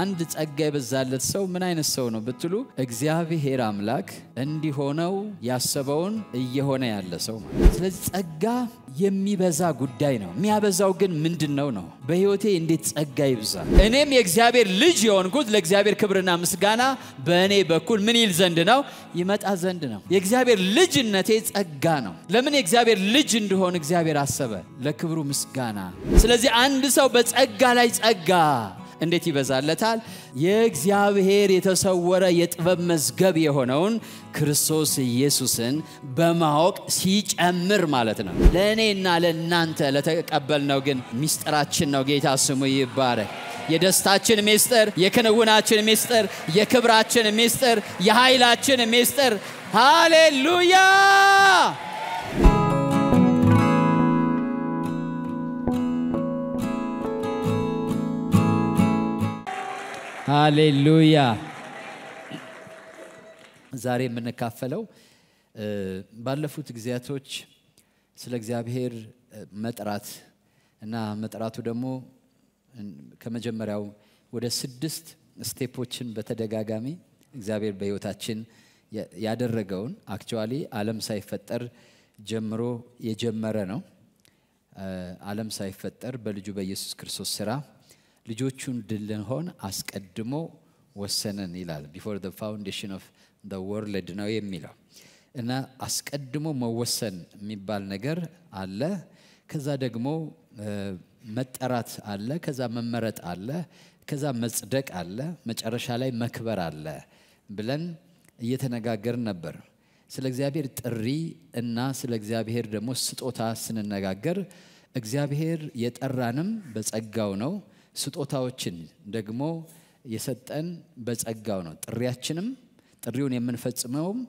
አንድ ጸጋ የበዛለት ሰው ምን አይነት ሰው ነው ብትሉ እግዚአብሔር አምላክ እንዲሆነው ያሰበውን እየሆነ ያለ ሰው። ስለዚህ ጸጋ የሚበዛ ጉዳይ ነው። የሚያበዛው ግን ምንድን ነው ነው? በህይወቴ እንዴት ጸጋ ይብዛ? እኔም የእግዚአብሔር ልጅ የሆንኩት ለእግዚአብሔር ክብርና ምስጋና በእኔ በኩል ምን ይል ዘንድ ነው? ይመጣ ዘንድ ነው። የእግዚአብሔር ልጅነቴ ጸጋ ነው። ለምን የእግዚአብሔር ልጅ እንድሆን እግዚአብሔር አሰበ? ለክብሩ ምስጋና። ስለዚህ አንድ ሰው በጸጋ ላይ ጸጋ እንዴት ይበዛለታል? የእግዚአብሔር የተሰወረ የጥበብ መዝገብ የሆነውን ክርስቶስ ኢየሱስን በማወቅ ሲጨምር ማለት ነው። ለእኔና ለእናንተ ለተቀበልነው ግን ሚስጥራችን ነው። ጌታ ስሙ ይባረክ። የደስታችን ሚስጥር የክንውናችን ሚስጥር የክብራችን ሚስጥር፣ የኃይላችን ሚስጥር ሃሌሉያ ሃሌሉያ። ዛሬ የምንካፈለው ባለፉት ጊዜያቶች ስለ እግዚአብሔር መጥራት እና መጥራቱ ደግሞ ከመጀመሪያው ወደ ስድስት ስቴፖችን በተደጋጋሚ እግዚአብሔር በሕይወታችን ያደረገውን አክቹዋሊ ዓለም ሳይፈጠር ጀምሮ የጀመረ ነው። ዓለም ሳይፈጠር በልጁ በኢየሱስ ክርስቶስ ስራ ልጆቹን እንድንሆን አስቀድሞ ወሰነን ይላል። ቢፎር ዘ ፋውንዴሽን ኦፍ ዘ ወርልድ ነው የሚለው እና አስቀድሞ መወሰን የሚባል ነገር አለ። ከዛ ደግሞ መጠራት አለ። ከዛ መመረጥ አለ። ከዛ መጽደቅ አለ። መጨረሻ ላይ መክበር አለ ብለን እየተነጋገርን ነበር። ስለ እግዚአብሔር ጥሪ እና ስለ እግዚአብሔር ደግሞ ስጦታ ስንነጋገር እግዚአብሔር የጠራንም በጸጋው ነው። ስጦታዎችን ደግሞ የሰጠን በጸጋው ነው። ጥሪያችንም ጥሪውን የምንፈጽመውም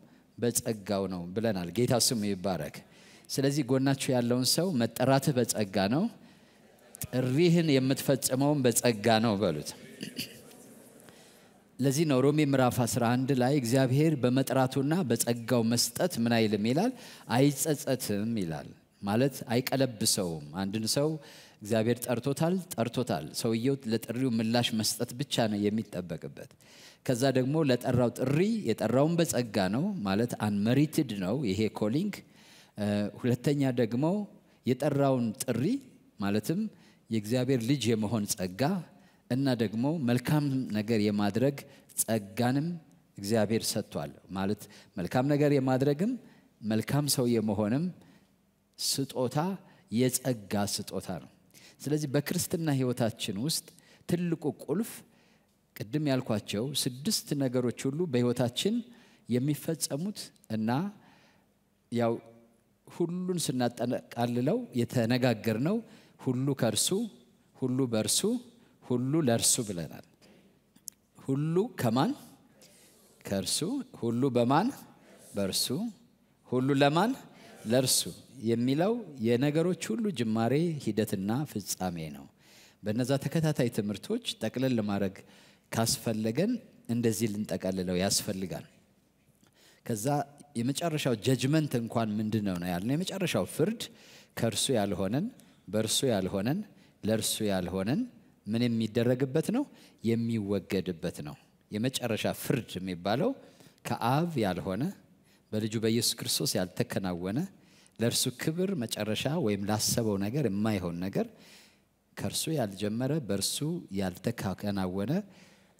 በጸጋው ነው ብለናል። ጌታ ስሙ ይባረክ። ስለዚህ ጎናችሁ ያለውን ሰው መጠራትህ በጸጋ ነው፣ ጥሪህን የምትፈጽመውም በጸጋ ነው በሉት። ለዚህ ነው ሮሜ ምዕራፍ 11 ላይ እግዚአብሔር በመጥራቱና በጸጋው መስጠት ምን አይልም ይላል፣ አይጸጸትም ይላል። ማለት አይቀለብሰውም። አንድን ሰው እግዚአብሔር ጠርቶታል ጠርቶታል። ሰውየው ለጥሪው ምላሽ መስጠት ብቻ ነው የሚጠበቅበት። ከዛ ደግሞ ለጠራው ጥሪ የጠራውን በጸጋ ነው ማለት አንመሪትድ ነው ይሄ ኮሊንግ። ሁለተኛ ደግሞ የጠራውን ጥሪ ማለትም የእግዚአብሔር ልጅ የመሆን ጸጋ እና ደግሞ መልካም ነገር የማድረግ ጸጋንም እግዚአብሔር ሰጥቷል። ማለት መልካም ነገር የማድረግም መልካም ሰው የመሆንም ስጦታ የጸጋ ስጦታ ነው። ስለዚህ በክርስትና ህይወታችን ውስጥ ትልቁ ቁልፍ ቅድም ያልኳቸው ስድስት ነገሮች ሁሉ በህይወታችን የሚፈጸሙት እና ያው ሁሉን ስናጠቃልለው የተነጋገር ነው ሁሉ ከእርሱ ሁሉ በእርሱ ሁሉ ለእርሱ ብለናል ሁሉ ከማን ከእርሱ ሁሉ በማን በእርሱ ሁሉ ለማን ለእርሱ የሚለው የነገሮች ሁሉ ጅማሬ ሂደትና ፍጻሜ ነው። በነዛ ተከታታይ ትምህርቶች ጠቅለል ለማድረግ ካስፈለገን እንደዚህ ልንጠቀልለው ያስፈልጋል። ከዛ የመጨረሻው ጀጅመንት እንኳን ምንድን ነው ነው ያልነው። የመጨረሻው ፍርድ ከእርሱ ያልሆነን በእርሱ ያልሆነን ለእርሱ ያልሆነን ምን የሚደረግበት ነው? የሚወገድበት ነው። የመጨረሻ ፍርድ የሚባለው ከአብ ያልሆነ በልጁ በኢየሱስ ክርስቶስ ያልተከናወነ ለእርሱ ክብር መጨረሻ ወይም ላሰበው ነገር የማይሆን ነገር ከእርሱ ያልጀመረ በእርሱ ያልተከናወነ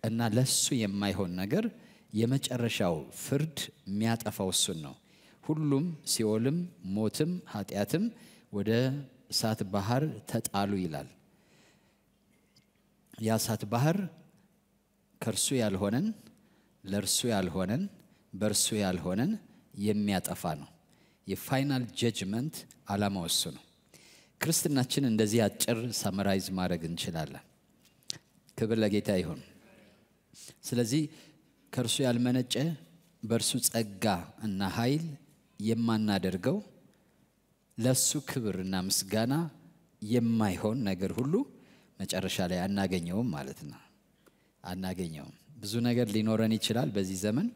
እና ለሱ የማይሆን ነገር የመጨረሻው ፍርድ የሚያጠፋው እሱን ነው። ሁሉም ሲኦልም፣ ሞትም፣ ኃጢአትም ወደ እሳት ባህር ተጣሉ ይላል። ያ እሳት ባህር ከእርሱ ያልሆነን ለእርሱ ያልሆነን በእርሱ ያልሆነን የሚያጠፋ ነው። የፋይናል ጀጅመንት ዓላማው ወሱ ነው። ክርስትናችን እንደዚህ አጭር ሰመራይዝ ማድረግ እንችላለን። ክብር ለጌታ ይሁን። ስለዚህ ከእርሱ ያልመነጨ በእርሱ ጸጋ እና ኃይል የማናደርገው ለእሱ እና ምስጋና የማይሆን ነገር ሁሉ መጨረሻ ላይ አናገኘውም ማለት ነው። አናገኘውም። ብዙ ነገር ሊኖረን ይችላል በዚህ ዘመን፣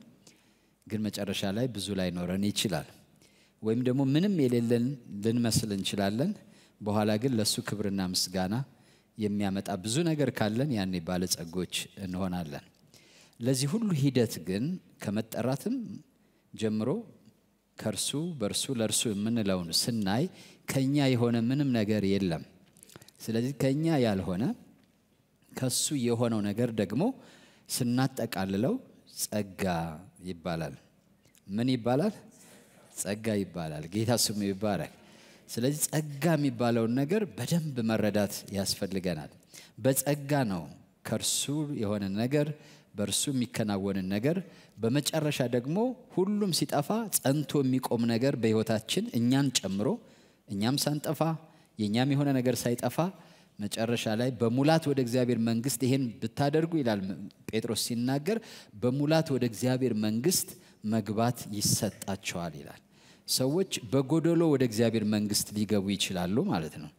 ግን መጨረሻ ላይ ብዙ ላይኖረን ይችላል። ወይም ደግሞ ምንም የሌለን ልንመስል እንችላለን። በኋላ ግን ለእሱ ክብርና ምስጋና የሚያመጣ ብዙ ነገር ካለን ያኔ ባለጸጎች እንሆናለን። ለዚህ ሁሉ ሂደት ግን ከመጠራትም ጀምሮ ከእርሱ በእርሱ ለእርሱ የምንለውን ስናይ ከኛ የሆነ ምንም ነገር የለም። ስለዚህ ከኛ ያልሆነ ከሱ የሆነው ነገር ደግሞ ስናጠቃልለው ጸጋ ይባላል። ምን ይባላል? ጸጋ ይባላል። ጌታ ስሙ ይባረክ። ስለዚህ ጸጋ የሚባለውን ነገር በደንብ መረዳት ያስፈልገናል። በጸጋ ነው ከእርሱ የሆነ ነገር በእርሱ የሚከናወንን ነገር በመጨረሻ ደግሞ ሁሉም ሲጠፋ ጸንቶ የሚቆም ነገር በሕይወታችን እኛን ጨምሮ እኛም ሳንጠፋ የእኛም የሆነ ነገር ሳይጠፋ መጨረሻ ላይ በሙላት ወደ እግዚአብሔር መንግስት ይሄን ብታደርጉ ይላል ጴጥሮስ ሲናገር በሙላት ወደ እግዚአብሔር መንግስት መግባት ይሰጣቸዋል ይላል። ሰዎች በጎደሎ ወደ እግዚአብሔር መንግስት ሊገቡ ይችላሉ ማለት ነው።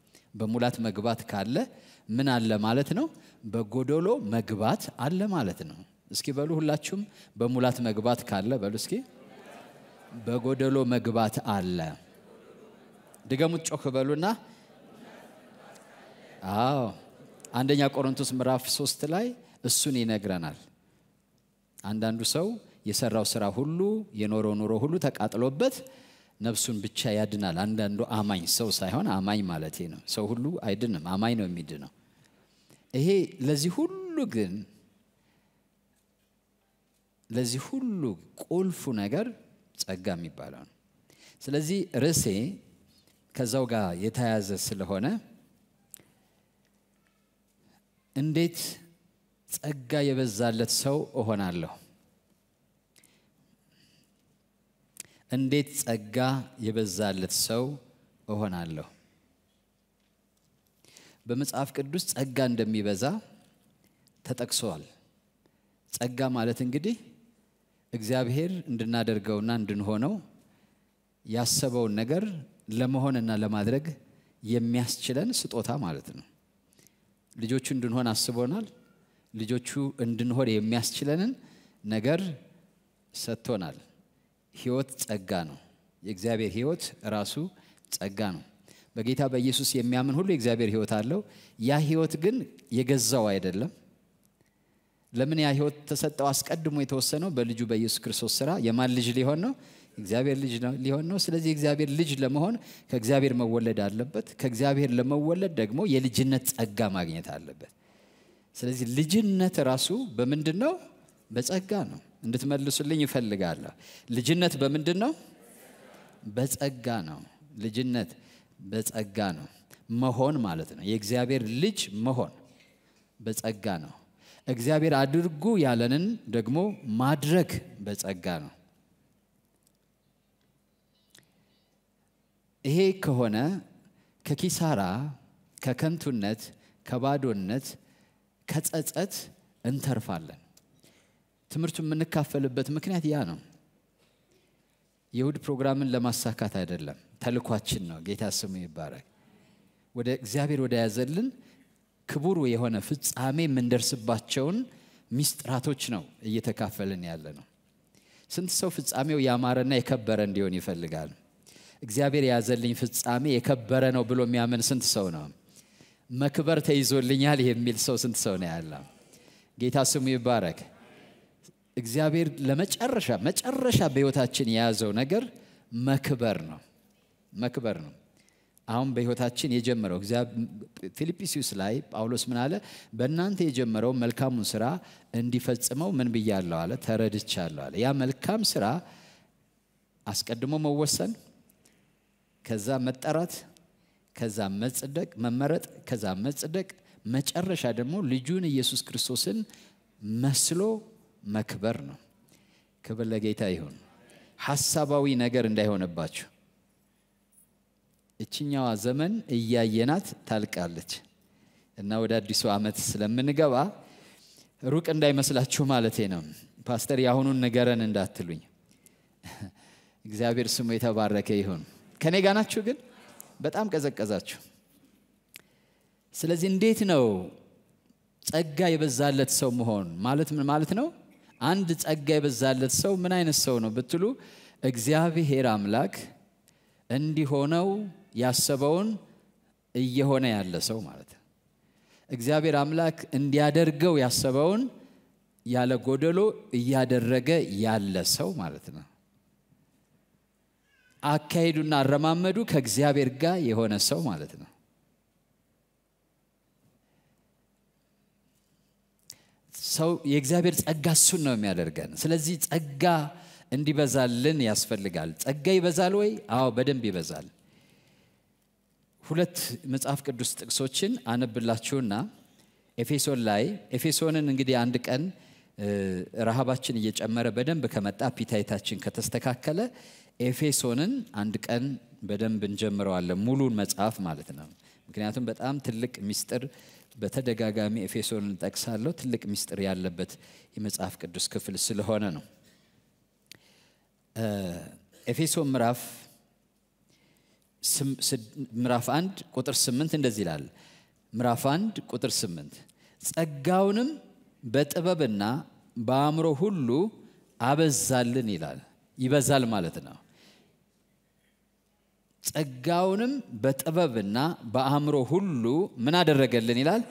በሙላት መግባት ካለ ምን አለ ማለት ነው? በጎደሎ መግባት አለ ማለት ነው። እስኪ በሉ ሁላችሁም በሙላት መግባት ካለ በሉ እስኪ በጎደሎ መግባት አለ። ድገሙት ጮክ በሉና። አዎ አንደኛ ቆሮንቶስ ምዕራፍ ሶስት ላይ እሱን ይነግረናል። አንዳንዱ ሰው የሰራው ስራ ሁሉ የኖረው ኑሮ ሁሉ ተቃጥሎበት ነፍሱን ብቻ ያድናል። አንዳንዱ አማኝ ሰው ሳይሆን አማኝ ማለት ነው። ሰው ሁሉ አይድንም፣ አማኝ ነው የሚድነው። ይሄ ለዚህ ሁሉ ግን ለዚህ ሁሉ ቁልፉ ነገር ጸጋ የሚባለው ነው። ስለዚህ ርዕሴ ከዛው ጋር የተያያዘ ስለሆነ እንዴት ጸጋ የበዛለት ሰው እሆናለሁ እንዴት ጸጋ የበዛለት ሰው እሆናለሁ? በመጽሐፍ ቅዱስ ጸጋ እንደሚበዛ ተጠቅሰዋል። ጸጋ ማለት እንግዲህ እግዚአብሔር እንድናደርገውና እንድንሆነው ያሰበውን ነገር ለመሆንና ለማድረግ የሚያስችለን ስጦታ ማለት ነው። ልጆቹ እንድንሆን አስቦናል። ልጆቹ እንድንሆን የሚያስችለንን ነገር ሰጥቶናል። ህይወት ጸጋ ነው። የእግዚአብሔር ህይወት ራሱ ጸጋ ነው። በጌታ በኢየሱስ የሚያምን ሁሉ የእግዚአብሔር ህይወት አለው። ያ ህይወት ግን የገዛው አይደለም። ለምን ያ ህይወት ተሰጠው? አስቀድሞ የተወሰነው በልጁ በኢየሱስ ክርስቶስ ስራ። የማን ልጅ ሊሆን ነው? እግዚአብሔር ልጅ ሊሆን ነው። ስለዚህ እግዚአብሔር ልጅ ለመሆን ከእግዚአብሔር መወለድ አለበት። ከእግዚአብሔር ለመወለድ ደግሞ የልጅነት ጸጋ ማግኘት አለበት። ስለዚህ ልጅነት ራሱ በምንድን ነው? በጸጋ ነው። እንድትመልሱልኝ ይፈልጋለሁ። ልጅነት በምንድን ነው? በጸጋ ነው። ልጅነት በጸጋ ነው መሆን ማለት ነው። የእግዚአብሔር ልጅ መሆን በጸጋ ነው። እግዚአብሔር አድርጉ ያለንን ደግሞ ማድረግ በጸጋ ነው። ይሄ ከሆነ ከኪሳራ፣ ከከንቱነት፣ ከባዶነት፣ ከጸጸት እንተርፋለን። ትምህርቱ የምንካፈልበት ምክንያት ያ ነው የሁድ ፕሮግራምን ለማሳካት አይደለም ተልኳችን ነው ጌታ ስሙ ይባረክ ወደ እግዚአብሔር ወደ ያዘልን ክቡር የሆነ ፍጻሜ የምንደርስባቸውን ሚስጥራቶች ነው እየተካፈልን ያለ ነው ስንት ሰው ፍጻሜው ያማረና የከበረ እንዲሆን ይፈልጋል እግዚአብሔር የያዘልኝ ፍጻሜ የከበረ ነው ብሎ የሚያምን ስንት ሰው ነው መክበር ተይዞልኛል የሚል ሰው ስንት ሰው ነው ያለ ጌታ ስሙ ይባረክ እግዚአብሔር ለመጨረሻ መጨረሻ በህይወታችን የያዘው ነገር መክበር ነው መክበር ነው አሁን በህይወታችን የጀመረው ፊልጵስዩስ ላይ ጳውሎስ ምን አለ በእናንተ የጀመረው መልካሙን ስራ እንዲፈጽመው ምን ብያለሁ አለ ተረድቻለሁ አለ ያ መልካም ስራ አስቀድሞ መወሰን ከዛ መጠራት ከዛ መጽደቅ መመረጥ ከዛ መጽደቅ መጨረሻ ደግሞ ልጁን ኢየሱስ ክርስቶስን መስሎ መክበር ነው። ክብር ለጌታ ይሁን። ሀሳባዊ ነገር እንዳይሆንባችሁ። እችኛዋ ዘመን እያየናት ታልቃለች እና ወደ አዲሱ ዓመት ስለምንገባ ሩቅ እንዳይመስላችሁ ማለቴ ነው። ፓስተር የአሁኑን ንገረን እንዳትሉኝ። እግዚአብሔር ስሙ የተባረከ ይሁን። ከኔ ጋ ናችሁ? ግን በጣም ቀዘቀዛችሁ። ስለዚህ እንዴት ነው ጸጋ የበዛለት ሰው መሆን ማለት ምን ማለት ነው? አንድ ጸጋ የበዛለት ሰው ምን አይነት ሰው ነው ብትሉ እግዚአብሔር አምላክ እንዲሆነው ያሰበውን እየሆነ ያለ ሰው ማለት ነው። እግዚአብሔር አምላክ እንዲያደርገው ያሰበውን ያለ ጎደሎ እያደረገ ያለ ሰው ማለት ነው። አካሄዱና አረማመዱ ከእግዚአብሔር ጋር የሆነ ሰው ማለት ነው። ሰው የእግዚአብሔር ጸጋ እሱን ነው የሚያደርገን። ስለዚህ ጸጋ እንዲበዛልን ያስፈልጋል። ጸጋ ይበዛል ወይ? አዎ በደንብ ይበዛል። ሁለት መጽሐፍ ቅዱስ ጥቅሶችን አነብላችሁና ኤፌሶን ላይ ኤፌሶንን እንግዲህ አንድ ቀን ረሃባችን እየጨመረ በደንብ ከመጣ ፒታይታችን ከተስተካከለ ኤፌሶንን አንድ ቀን በደንብ እንጀምረዋለን ሙሉን መጽሐፍ ማለት ነው ምክንያቱም በጣም ትልቅ ሚስጥር በተደጋጋሚ ኤፌሶን ጠቅሳለሁ። ትልቅ ምስጢር ያለበት የመጽሐፍ ቅዱስ ክፍል ስለሆነ ነው። ኤፌሶ ምራፍ ምዕራፍ 1 ቁጥር 8 እንደዚህ ይላል። ምራፍ አንድ ቁጥር 8 ጸጋውንም በጥበብና በአእምሮ ሁሉ አበዛልን ይላል። ይበዛል ማለት ነው። ጸጋውንም በጥበብና በአእምሮ ሁሉ ምን አደረገልን ይላል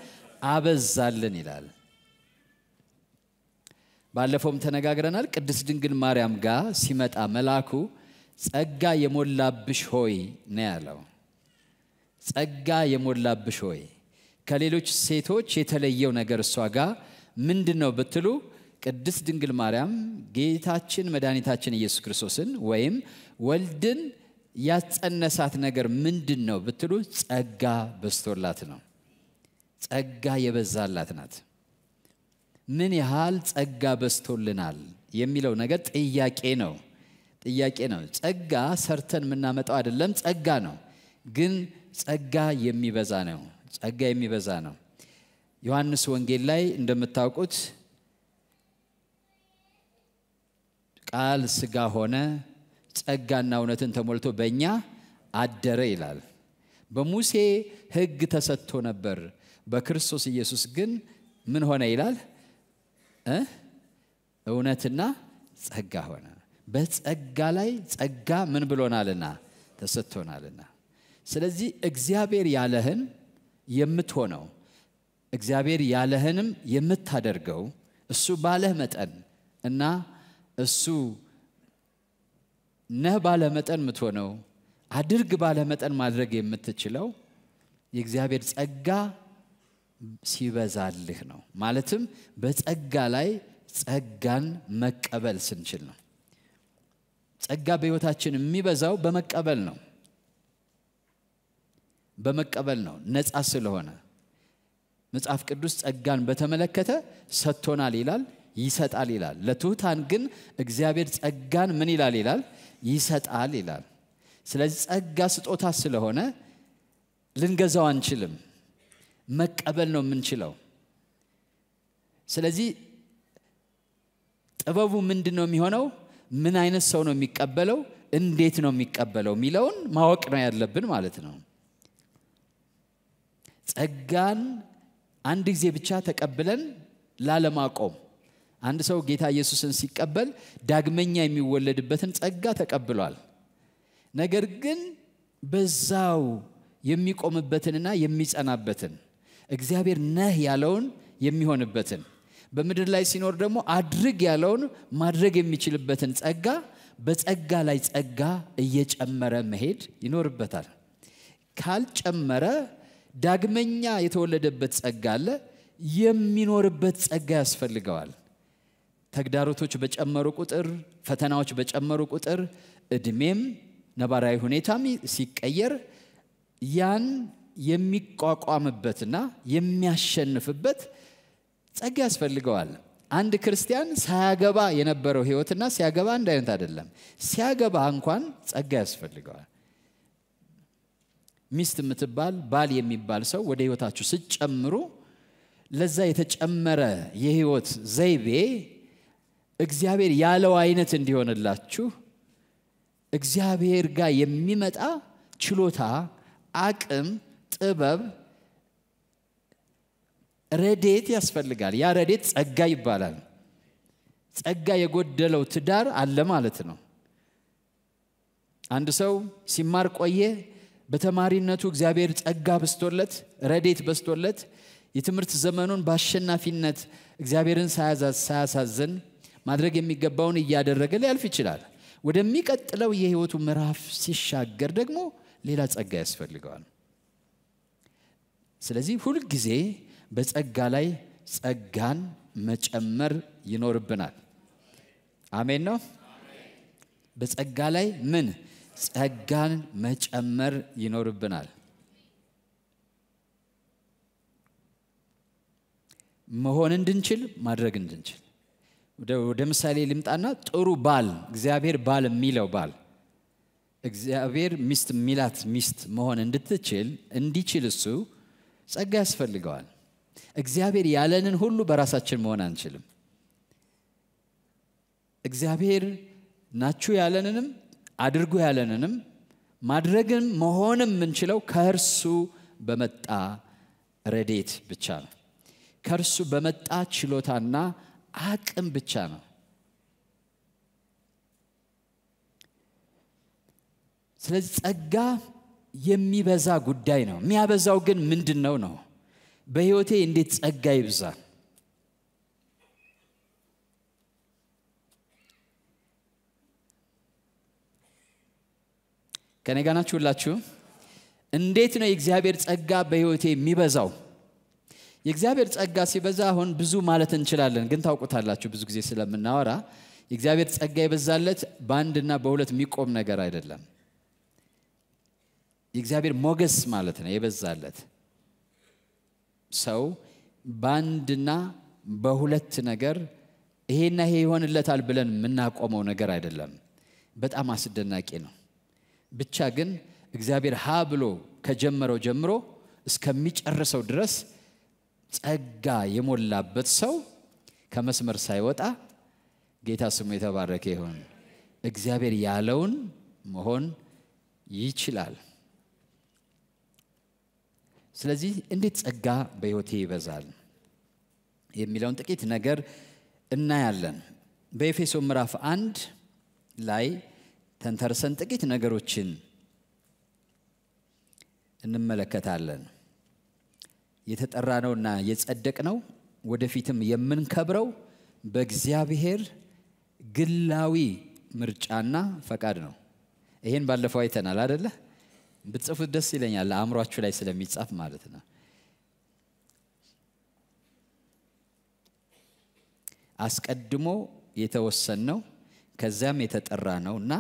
አበዛልን ይላል ባለፈውም ተነጋግረናል ቅድስት ድንግል ማርያም ጋር ሲመጣ መልአኩ ጸጋ የሞላብሽ ሆይ ነው ያለው ጸጋ የሞላብሽ ሆይ ከሌሎች ሴቶች የተለየው ነገር እሷ ጋር ምንድን ነው ብትሉ ቅድስት ድንግል ማርያም ጌታችን መድኃኒታችን ኢየሱስ ክርስቶስን ወይም ወልድን ያጸነሳት ነገር ምንድን ነው ብትሉ ጸጋ በስቶላት ነው። ጸጋ የበዛላት ናት። ምን ያህል ጸጋ በስቶልናል የሚለው ነገር ጥያቄ ነው። ጥያቄ ነው። ጸጋ ሰርተን የምናመጣው አይደለም፣ ጸጋ ነው። ግን ጸጋ የሚበዛ ነው። ጸጋ የሚበዛ ነው። ዮሐንስ ወንጌል ላይ እንደምታውቁት ቃል ስጋ ሆነ ጸጋና እውነትን ተሞልቶ በእኛ አደረ ይላል። በሙሴ ህግ ተሰጥቶ ነበር። በክርስቶስ ኢየሱስ ግን ምን ሆነ ይላል? እውነትና ጸጋ ሆነ። በጸጋ ላይ ጸጋ ምን ብሎናልና ተሰጥቶናልና። ስለዚህ እግዚአብሔር ያለህን የምትሆነው እግዚአብሔር ያለህንም የምታደርገው እሱ ባለህ መጠን እና እሱ ነህ ባለ መጠን የምትሆነው አድርግ ባለ መጠን ማድረግ የምትችለው የእግዚአብሔር ጸጋ ሲበዛልህ ነው። ማለትም በጸጋ ላይ ጸጋን መቀበል ስንችል ነው። ጸጋ በሕይወታችን የሚበዛው በመቀበል ነው። በመቀበል ነው፣ ነፃ ስለሆነ መጽሐፍ ቅዱስ ጸጋን በተመለከተ ሰጥቶናል ይላል፣ ይሰጣል ይላል። ለትሑታን ግን እግዚአብሔር ጸጋን ምን ይላል ይላል ይሰጣል ይላል። ስለዚህ ጸጋ ስጦታ ስለሆነ ልንገዛው አንችልም፣ መቀበል ነው የምንችለው። ስለዚህ ጥበቡ ምንድን ነው የሚሆነው? ምን አይነት ሰው ነው የሚቀበለው? እንዴት ነው የሚቀበለው የሚለውን ማወቅ ነው ያለብን ማለት ነው። ጸጋን አንድ ጊዜ ብቻ ተቀብለን ላለማቆም አንድ ሰው ጌታ ኢየሱስን ሲቀበል ዳግመኛ የሚወለድበትን ጸጋ ተቀብሏል። ነገር ግን በዛው የሚቆምበትንና የሚጸናበትን እግዚአብሔር ነህ ያለውን የሚሆንበትን በምድር ላይ ሲኖር ደግሞ አድርግ ያለውን ማድረግ የሚችልበትን ጸጋ በጸጋ ላይ ጸጋ እየጨመረ መሄድ ይኖርበታል። ካልጨመረ ዳግመኛ የተወለደበት ጸጋ አለ፣ የሚኖርበት ጸጋ ያስፈልገዋል። ተግዳሮቶች በጨመሩ ቁጥር፣ ፈተናዎች በጨመሩ ቁጥር፣ እድሜም ነባራዊ ሁኔታም ሲቀየር ያን የሚቋቋምበትና የሚያሸንፍበት ጸግ ያስፈልገዋል። አንድ ክርስቲያን ሳያገባ የነበረው ህይወትና ሲያገባ አንድ አይነት አይደለም። ሲያገባ እንኳን ጸጋ ያስፈልገዋል። ሚስት የምትባል ባል የሚባል ሰው ወደ ህይወታችሁ ስጨምሩ ለዛ የተጨመረ የህይወት ዘይቤ እግዚአብሔር ያለው አይነት እንዲሆንላችሁ እግዚአብሔር ጋር የሚመጣ ችሎታ፣ አቅም፣ ጥበብ፣ ረዴት ያስፈልጋል። ያ ረዴት ጸጋ ይባላል። ጸጋ የጎደለው ትዳር አለ ማለት ነው። አንድ ሰው ሲማር ቆየ። በተማሪነቱ እግዚአብሔር ጸጋ በስቶለት ረዴት በስቶለት የትምህርት ዘመኑን በአሸናፊነት እግዚአብሔርን ሳያሳዝን ማድረግ የሚገባውን እያደረገ ሊያልፍ ይችላል። ወደሚቀጥለው የህይወቱ ምዕራፍ ሲሻገር ደግሞ ሌላ ጸጋ ያስፈልገዋል። ስለዚህ ሁልጊዜ በጸጋ ላይ ጸጋን መጨመር ይኖርብናል። አሜን ነው። በጸጋ ላይ ምን ጸጋን መጨመር ይኖርብናል። መሆን እንድንችል ማድረግ እንድንችል ወደ ምሳሌ ልምጣና ጥሩ ባል እግዚአብሔር ባል የሚለው ባል እግዚአብሔር ሚስት የሚላት ሚስት መሆን እንድትችል እንዲችል እሱ ጸጋ ያስፈልገዋል እግዚአብሔር ያለንን ሁሉ በራሳችን መሆን አንችልም እግዚአብሔር ናችሁ ያለንንም አድርጉ ያለንንም ማድረግን መሆንም የምንችለው ከእርሱ በመጣ ረዴት ብቻ ነው ከእርሱ በመጣ ችሎታና አቅም ብቻ ነው። ስለዚህ ጸጋ የሚበዛ ጉዳይ ነው። የሚያበዛው ግን ምንድን ነው ነው? በህይወቴ እንዴት ጸጋ ይብዛ? ከኔ ናችሁ ሁላችሁ? እንዴት ነው የእግዚአብሔር ጸጋ በህይወቴ የሚበዛው? የእግዚአብሔር ጸጋ ሲበዛ አሁን ብዙ ማለት እንችላለን፣ ግን ታውቁታላችሁ ብዙ ጊዜ ስለምናወራ የእግዚአብሔር ጸጋ የበዛለት በአንድና በሁለት የሚቆም ነገር አይደለም። የእግዚአብሔር ሞገስ ማለት ነው የበዛለት ሰው በአንድና በሁለት ነገር ይሄና ይሄ ይሆንለታል ብለን የምናቆመው ነገር አይደለም። በጣም አስደናቂ ነው። ብቻ ግን እግዚአብሔር ሀ ብሎ ከጀመረው ጀምሮ እስከሚጨርሰው ድረስ ጸጋ የሞላበት ሰው ከመስመር ሳይወጣ ጌታ ስሙ የተባረከ ይሆን። እግዚአብሔር ያለውን መሆን ይችላል። ስለዚህ እንዴት ጸጋ በህይወቴ ይበዛል የሚለውን ጥቂት ነገር እናያለን። በኤፌሶ ምዕራፍ አንድ ላይ ተንተርሰን ጥቂት ነገሮችን እንመለከታለን። የተጠራ ነውና የጸደቅ ነው ወደፊትም የምንከብረው በእግዚአብሔር ግላዊ ምርጫና ፈቃድ ነው ይሄን ባለፈው አይተናል አደለ ብትጽፉት ደስ ይለኛል አእምሯችሁ ላይ ስለሚጻፍ ማለት ነው አስቀድሞ የተወሰን ነው ከዚያም የተጠራ ነው እና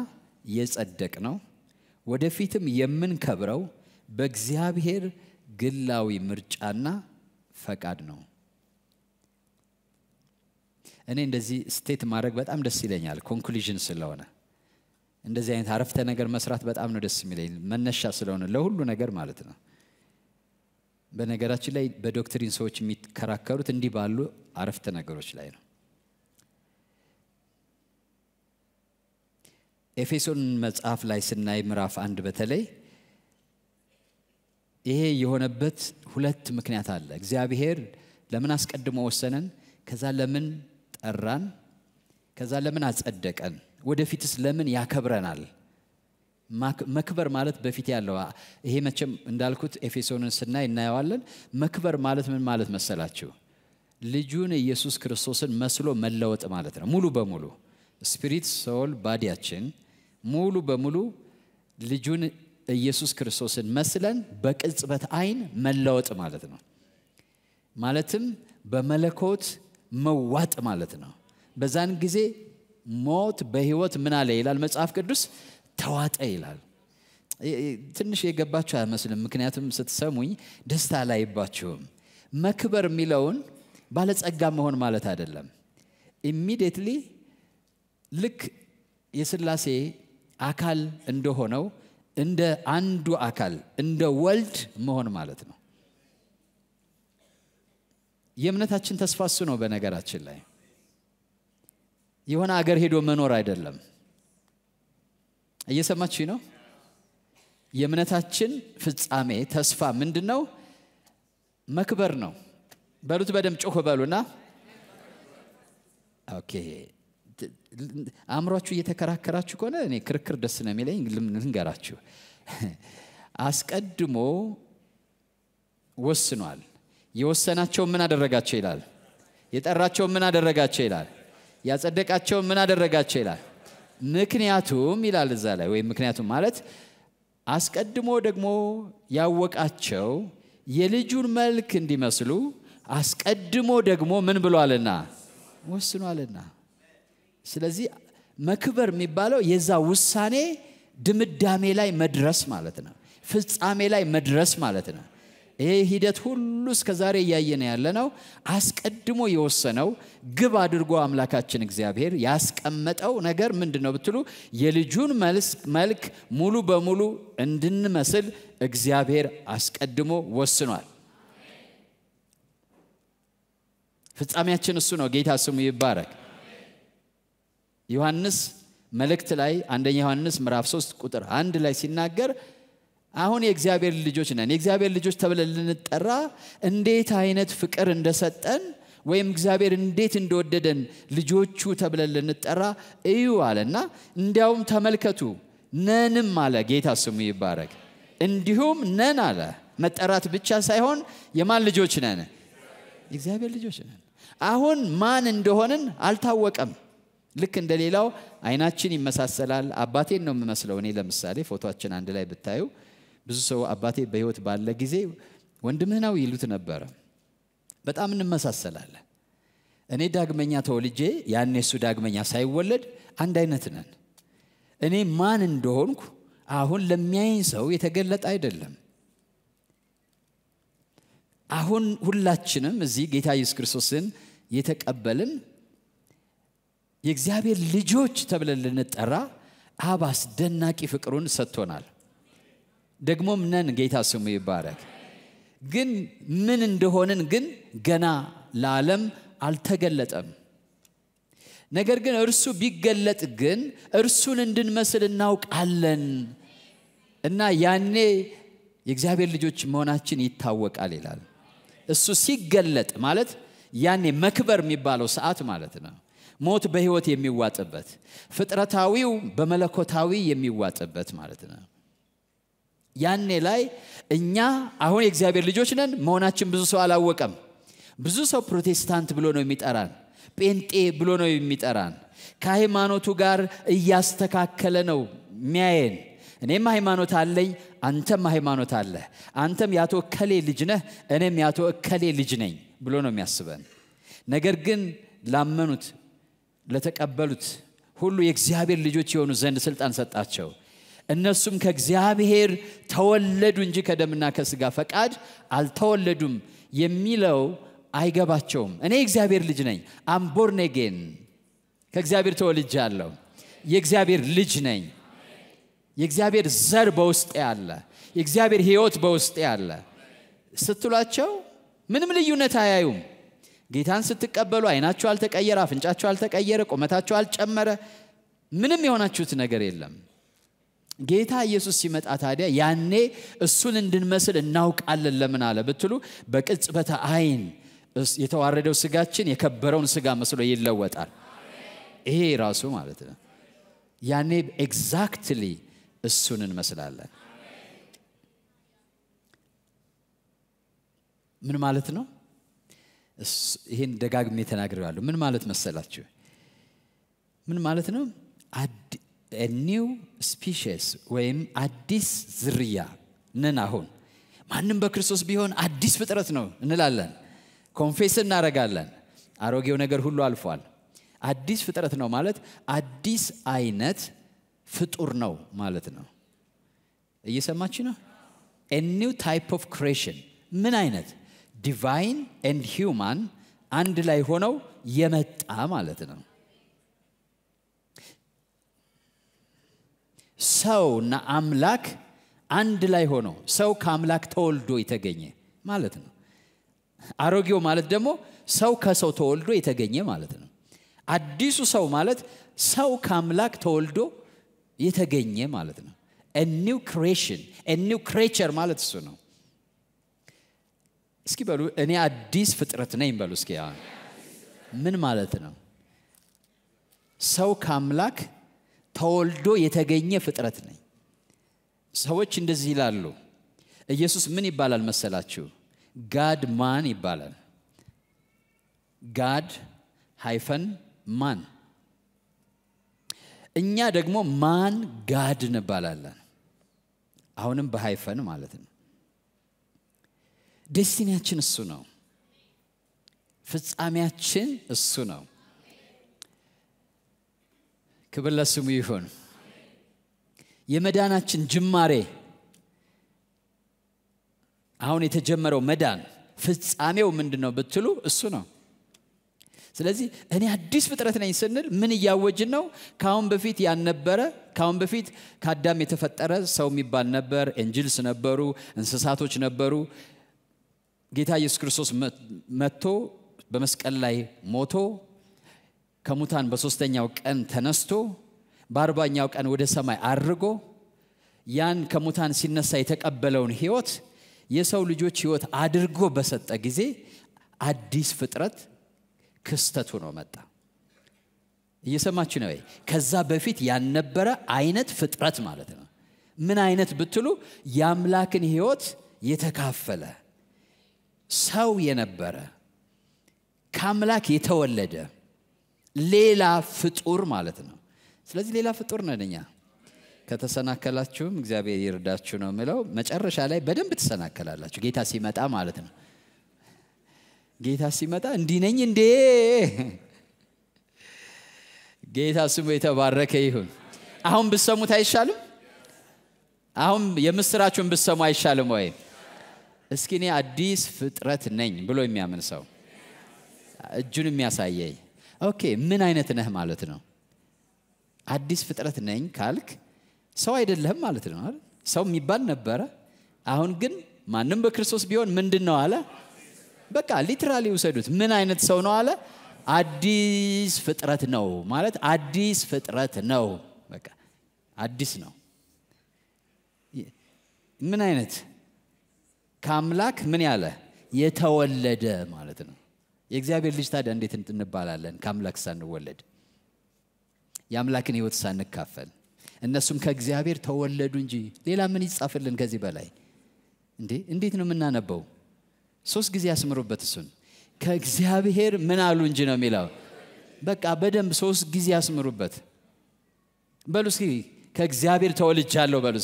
የጸደቅ ነው ወደፊትም የምንከብረው በእግዚአብሔር ግላዊ ምርጫና ፈቃድ ነው። እኔ እንደዚህ ስቴት ማድረግ በጣም ደስ ይለኛል፣ ኮንክሉዥን ስለሆነ እንደዚህ አይነት አረፍተ ነገር መስራት በጣም ነው ደስ የሚለኝ፣ መነሻ ስለሆነ ለሁሉ ነገር ማለት ነው። በነገራችን ላይ በዶክትሪን ሰዎች የሚከራከሩት እንዲህ ባሉ አረፍተ ነገሮች ላይ ነው። ኤፌሶን መጽሐፍ ላይ ስናይ ምዕራፍ አንድ በተለይ ይሄ የሆነበት ሁለት ምክንያት አለ። እግዚአብሔር ለምን አስቀድሞ ወሰነን፣ ከዛ ለምን ጠራን፣ ከዛ ለምን አጸደቀን፣ ወደፊትስ ለምን ያከብረናል። መክበር ማለት በፊት ያለው ይሄ መቼም እንዳልኩት ኤፌሶንን ስናይ እናየዋለን። መክበር ማለት ምን ማለት መሰላችሁ? ልጁን ኢየሱስ ክርስቶስን መስሎ መለወጥ ማለት ነው። ሙሉ በሙሉ ስፒሪት፣ ሶል፣ ባዲያችን ሙሉ በሙሉ ልጁን ኢየሱስ ክርስቶስን መስለን በቅጽበት አይን መለወጥ ማለት ነው። ማለትም በመለኮት መዋጥ ማለት ነው። በዛን ጊዜ ሞት በህይወት ምን አለ ይላል መጽሐፍ ቅዱስ ተዋጠ ይላል። ትንሽ የገባችሁ አይመስልም። ምክንያቱም ስትሰሙኝ ደስታ ላይባችሁም። መክበር የሚለውን ባለጸጋ መሆን ማለት አይደለም። ኢሚዲየትሊ ልክ የስላሴ አካል እንደሆነው እንደ አንዱ አካል እንደ ወልድ መሆን ማለት ነው። የእምነታችን ተስፋ እሱ ነው። በነገራችን ላይ የሆነ አገር ሄዶ መኖር አይደለም። እየሰማችሁ ነው። የእምነታችን ፍጻሜ ተስፋ ምንድን ነው? መክበር ነው። በሉት በደም ጮህ በሉና ኦኬ አእምሯችሁ እየተከራከራችሁ ከሆነ እኔ ክርክር ደስ ነው የሚለኝ ልንገራችሁ አስቀድሞ ወስኗል የወሰናቸው ምን አደረጋቸው ይላል የጠራቸው ምን አደረጋቸው ይላል ያጸደቃቸው ምን አደረጋቸው ይላል ምክንያቱም ይላል እዛ ላይ ወይም ምክንያቱም ማለት አስቀድሞ ደግሞ ያወቃቸው የልጁን መልክ እንዲመስሉ አስቀድሞ ደግሞ ምን ብሏልና ወስኗልና ስለዚህ መክበር የሚባለው የዛ ውሳኔ ድምዳሜ ላይ መድረስ ማለት ነው። ፍጻሜ ላይ መድረስ ማለት ነው። ይሄ ሂደት ሁሉ እስከ ዛሬ እያየን ያለ ነው። አስቀድሞ የወሰነው ግብ አድርጎ አምላካችን እግዚአብሔር ያስቀመጠው ነገር ምንድን ነው ብትሉ የልጁን መልክ ሙሉ በሙሉ እንድንመስል እግዚአብሔር አስቀድሞ ወስኗል። ፍጻሜያችን እሱ ነው። ጌታ ስሙ ይባረክ። ዮሐንስ መልእክት ላይ አንደኛ ዮሐንስ ምዕራፍ 3 ቁጥር አንድ ላይ ሲናገር አሁን የእግዚአብሔር ልጆች ነን የእግዚአብሔር ልጆች ተብለን ልንጠራ እንዴት አይነት ፍቅር እንደሰጠን ወይም እግዚአብሔር እንዴት እንደወደደን ልጆቹ ተብለን ልንጠራ እዩ አለና እንዲያውም ተመልከቱ ነንም አለ ጌታ ስሙ ይባረክ እንዲሁም ነን አለ መጠራት ብቻ ሳይሆን የማን ልጆች ነን እግዚአብሔር ልጆች ነን አሁን ማን እንደሆንን አልታወቀም ልክ እንደሌላው አይናችን ይመሳሰላል። አባቴን ነው የምመስለው። እኔ ለምሳሌ ፎቶችን አንድ ላይ ብታዩ ብዙ ሰው አባቴ በህይወት ባለ ጊዜ ወንድምህ ነው ይሉት ነበረ። በጣም እንመሳሰላለን። እኔ ዳግመኛ ተወልጄ ያኔ እሱ ዳግመኛ ሳይወለድ አንድ አይነት ነን። እኔ ማን እንደሆንኩ አሁን ለሚያይን ሰው የተገለጠ አይደለም። አሁን ሁላችንም እዚህ ጌታ ኢየሱስ ክርስቶስን የተቀበልን የእግዚአብሔር ልጆች ተብለን ልንጠራ አብ አስደናቂ ፍቅሩን ሰጥቶናል ደግሞም ነን ጌታ ስሙ ይባረክ ግን ምን እንደሆንን ግን ገና ለዓለም አልተገለጠም ነገር ግን እርሱ ቢገለጥ ግን እርሱን እንድንመስል እናውቃለን እና ያኔ የእግዚአብሔር ልጆች መሆናችን ይታወቃል ይላል እሱ ሲገለጥ ማለት ያኔ መክበር የሚባለው ሰዓት ማለት ነው ሞት በህይወት የሚዋጥበት ፍጥረታዊው በመለኮታዊ የሚዋጥበት ማለት ነው ያኔ ላይ እኛ አሁን የእግዚአብሔር ልጆች ነን መሆናችን ብዙ ሰው አላወቀም ብዙ ሰው ፕሮቴስታንት ብሎ ነው የሚጠራን ጴንጤ ብሎ ነው የሚጠራን ከሃይማኖቱ ጋር እያስተካከለ ነው ሚያየን እኔም ሃይማኖት አለኝ አንተም ሃይማኖት አለ አንተም ያቶ እከሌ ልጅ ነህ እኔም ያቶ እከሌ ልጅ ነኝ ብሎ ነው የሚያስበን ነገር ግን ላመኑት ለተቀበሉት ሁሉ የእግዚአብሔር ልጆች የሆኑ ዘንድ ስልጣን ሰጣቸው እነሱም ከእግዚአብሔር ተወለዱ እንጂ ከደምና ከስጋ ፈቃድ አልተወለዱም የሚለው አይገባቸውም እኔ የእግዚአብሔር ልጅ ነኝ አምቦርኔጌን ከእግዚአብሔር ተወልጅ አለው የእግዚአብሔር ልጅ ነኝ የእግዚአብሔር ዘር በውስጥ ያለ የእግዚአብሔር ህይወት በውስጥ ያለ ስትሏቸው ምንም ልዩነት አያዩም ጌታን ስትቀበሉ አይናችሁ አልተቀየረ፣ አፍንጫችሁ አልተቀየረ፣ ቁመታችሁ አልጨመረ፣ ምንም የሆናችሁት ነገር የለም። ጌታ ኢየሱስ ሲመጣ ታዲያ ያኔ እሱን እንድንመስል እናውቃለን። ለምን አለ ብትሉ በቅጽበተ አይን የተዋረደው ስጋችን የከበረውን ስጋ መስሎ ይለወጣል። ይሄ ራሱ ማለት ነው። ያኔ ኤግዛክትሊ እሱን እንመስላለን። ምን ማለት ነው? ይህን ደጋግሜ ተናግሬዋለሁ። ምን ማለት መሰላችሁ? ምን ማለት ነው? ኒው ስፒሽስ ወይም አዲስ ዝርያ ነን። አሁን ማንም በክርስቶስ ቢሆን አዲስ ፍጥረት ነው እንላለን፣ ኮንፌስ እናረጋለን አሮጌው ነገር ሁሉ አልፏል። አዲስ ፍጥረት ነው ማለት አዲስ አይነት ፍጡር ነው ማለት ነው። እየሰማች ነው? ኒው ታይፕ ኦፍ ክሬሽን ምን አይነት ዲቫይን ኤንድ ሂውማን አንድ ላይ ሆነው የመጣ ማለት ነው። ሰውና አምላክ አንድ ላይ ሆኖ ሰው ከአምላክ ተወልዶ የተገኘ ማለት ነው። አሮጌው ማለት ደግሞ ሰው ከሰው ተወልዶ የተገኘ ማለት ነው። አዲሱ ሰው ማለት ሰው ከአምላክ ተወልዶ የተገኘ ማለት ነው። ኒው ክሬሽን ኒው ክሬቸር ማለት እሱ ነው። እስኪ በሉ እኔ አዲስ ፍጥረት ነኝ በሉ እስኪ ምን ማለት ነው ሰው ከአምላክ ተወልዶ የተገኘ ፍጥረት ነኝ ሰዎች እንደዚህ ይላሉ ኢየሱስ ምን ይባላል መሰላችሁ ጋድ ማን ይባላል ጋድ ሃይፈን ማን እኛ ደግሞ ማን ጋድ እንባላለን አሁንም በሃይፈን ማለት ነው ደስቲኒያችን እሱ ነው። ፍጻሜያችን እሱ ነው። ክብር ለስሙ ይሁን። የመዳናችን ጅማሬ አሁን የተጀመረው መዳን ፍጻሜው ምንድን ነው ብትሉ እሱ ነው። ስለዚህ እኔ አዲስ ፍጥረት ነኝ ስንል ምን እያወጅን ነው? ከአሁን በፊት ያልነበረ ከአሁን በፊት ከአዳም የተፈጠረ ሰው የሚባል ነበር፣ ኤንጅልስ ነበሩ፣ እንስሳቶች ነበሩ፣ ጌታ ኢየሱስ ክርስቶስ መጥቶ በመስቀል ላይ ሞቶ ከሙታን በሶስተኛው ቀን ተነስቶ በአርባኛው ቀን ወደ ሰማይ አድርጎ ያን ከሙታን ሲነሳ የተቀበለውን ህይወት የሰው ልጆች ህይወት አድርጎ በሰጠ ጊዜ አዲስ ፍጥረት ክስተት ሆኖ መጣ እየሰማችሁ ነው ከዛ በፊት ያልነበረ አይነት ፍጥረት ማለት ነው ምን አይነት ብትሉ የአምላክን ህይወት የተካፈለ ሰው የነበረ ከአምላክ የተወለደ ሌላ ፍጡር ማለት ነው። ስለዚህ ሌላ ፍጡር ነን እኛ። ከተሰናከላችሁም እግዚአብሔር ይርዳችሁ ነው የምለው። መጨረሻ ላይ በደንብ ትሰናከላላችሁ፣ ጌታ ሲመጣ ማለት ነው። ጌታ ሲመጣ እንዲህ ነኝ እንዴ? ጌታ ስሙ የተባረከ ይሁን። አሁን ብሰሙት አይሻልም? አሁን የምስራችሁን ብሰሙ አይሻልም ወይም እስኪ እኔ አዲስ ፍጥረት ነኝ ብሎ የሚያምን ሰው እጁን የሚያሳየኝ። ኦኬ ምን አይነት ነህ ማለት ነው? አዲስ ፍጥረት ነኝ ካልክ ሰው አይደለህም ማለት ነው። ሰው የሚባል ነበረ። አሁን ግን ማንም በክርስቶስ ቢሆን ምንድን ነው አለ። በቃ ሊትራሊ ውሰዱት። ምን አይነት ሰው ነው አለ? አዲስ ፍጥረት ነው ማለት አዲስ ፍጥረት ነው። በቃ አዲስ ነው። ምን አይነት ከአምላክ ምን ያለ የተወለደ ማለት ነው የእግዚአብሔር ልጅ ታዲያ እንዴት እንባላለን ከአምላክ ሳንወለድ የአምላክን ህይወት ሳንካፈል እነሱም ከእግዚአብሔር ተወለዱ እንጂ ሌላ ምን ይጻፍልን ከዚህ በላይ እንዴ እንዴት ነው የምናነበው ሶስት ጊዜ ያስምሩበት እሱን ከእግዚአብሔር ምን አሉ እንጂ ነው የሚለው በቃ በደንብ ሶስት ጊዜ ያስምሩበት በሉስኪ ከእግዚአብሔር ተወልጃለሁ በሉ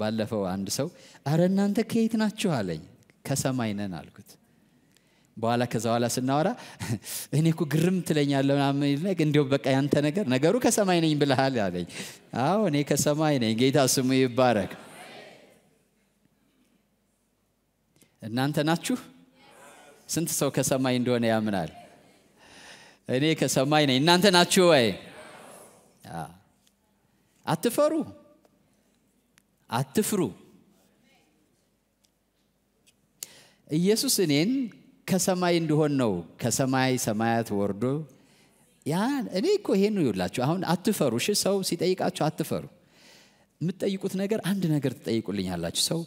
ባለፈው አንድ ሰው አረ እናንተ ከየት ናችሁ አለኝ ከሰማይ ነን አልኩት በኋላ ከዛ በኋላ ስናወራ እኔ ኩ ግርም ትለኛለህ ምናምን እንዲሁ በቃ ያንተ ነገር ነገሩ ከሰማይ ነኝ ብልሃል አለኝ አዎ እኔ ከሰማይ ነኝ ጌታ ስሙ ይባረክ እናንተ ናችሁ ስንት ሰው ከሰማይ እንደሆነ ያምናል እኔ ከሰማይ ነኝ እናንተ ናችሁ ወይ አትፈሩ አትፍሩ። ኢየሱስ እኔን ከሰማይ እንደሆን ነው ከሰማይ ሰማያት ወርዶ ያ እኔ እኮ ይሄን ነው ይላችሁ። አሁን አትፈሩ። እሺ ሰው ሲጠይቃችሁ አትፈሩ። የምትጠይቁት ነገር አንድ ነገር አላችሁ። ሰው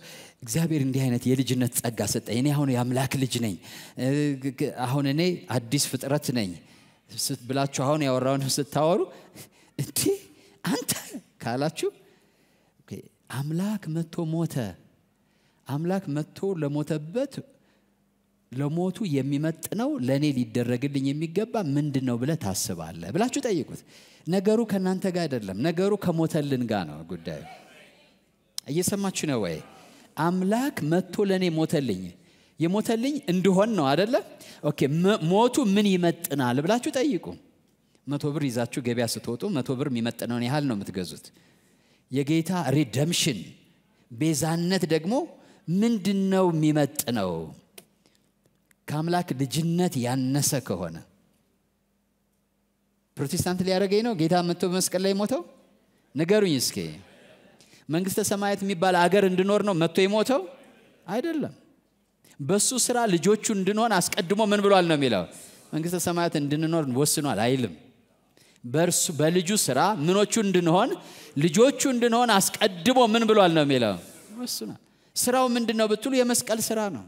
እግዚአብሔር እንዲህ አይነት የልጅነት ጸጋ ሰጠኝ፣ እኔ አሁን የአምላክ ልጅ ነኝ፣ አሁን እኔ አዲስ ፍጥረት ነኝ ብላችሁ አሁን ያወራውን ስታወሩ እንዲህ አንተ ካላችሁ አምላክ መጥቶ ሞተ። አምላክ መጥቶ ለሞተበት ለሞቱ የሚመጥ ነው ለእኔ ሊደረግልኝ የሚገባ ምንድን ነው ብለ ታስባለህ ብላችሁ ጠይቁት። ነገሩ ከእናንተ ጋር አይደለም። ነገሩ ከሞተልን ጋር ነው ጉዳዩ። እየሰማችሁ ነው ወይ? አምላክ መጥቶ ለእኔ ሞተልኝ። የሞተልኝ እንድሆን ነው አደለ? ኦኬ ሞቱ ምን ይመጥናል ብላችሁ ጠይቁ። መቶ ብር ይዛችሁ ገበያ ስትወጡ መቶ ብር የሚመጥነውን ያህል ነው የምትገዙት። የጌታ ሪደምሽን ቤዛነት ደግሞ ምንድን ነው የሚመጥ ነው? ከአምላክ ልጅነት ያነሰ ከሆነ ፕሮቴስታንት ሊያደረገኝ ነው ጌታ መጥቶ በመስቀል ላይ ሞተው? ንገሩኝ እስኪ። መንግስተ ሰማያት የሚባል አገር እንድኖር ነው መጥቶ የሞተው? አይደለም። በሱ ስራ ልጆቹ እንድንሆን አስቀድሞ ምን ብሏል ነው የሚለው? መንግስተ ሰማያት እንድንኖር ወስኗል አይልም። በእርሱ በልጁ ስራ ምኖቹ እንድንሆን ልጆቹ እንድንሆን አስቀድሞ ምን ብሏል ነው የሚለው ወስኗል። ስራው ምንድን ነው ብትሉ የመስቀል ስራ ነው፣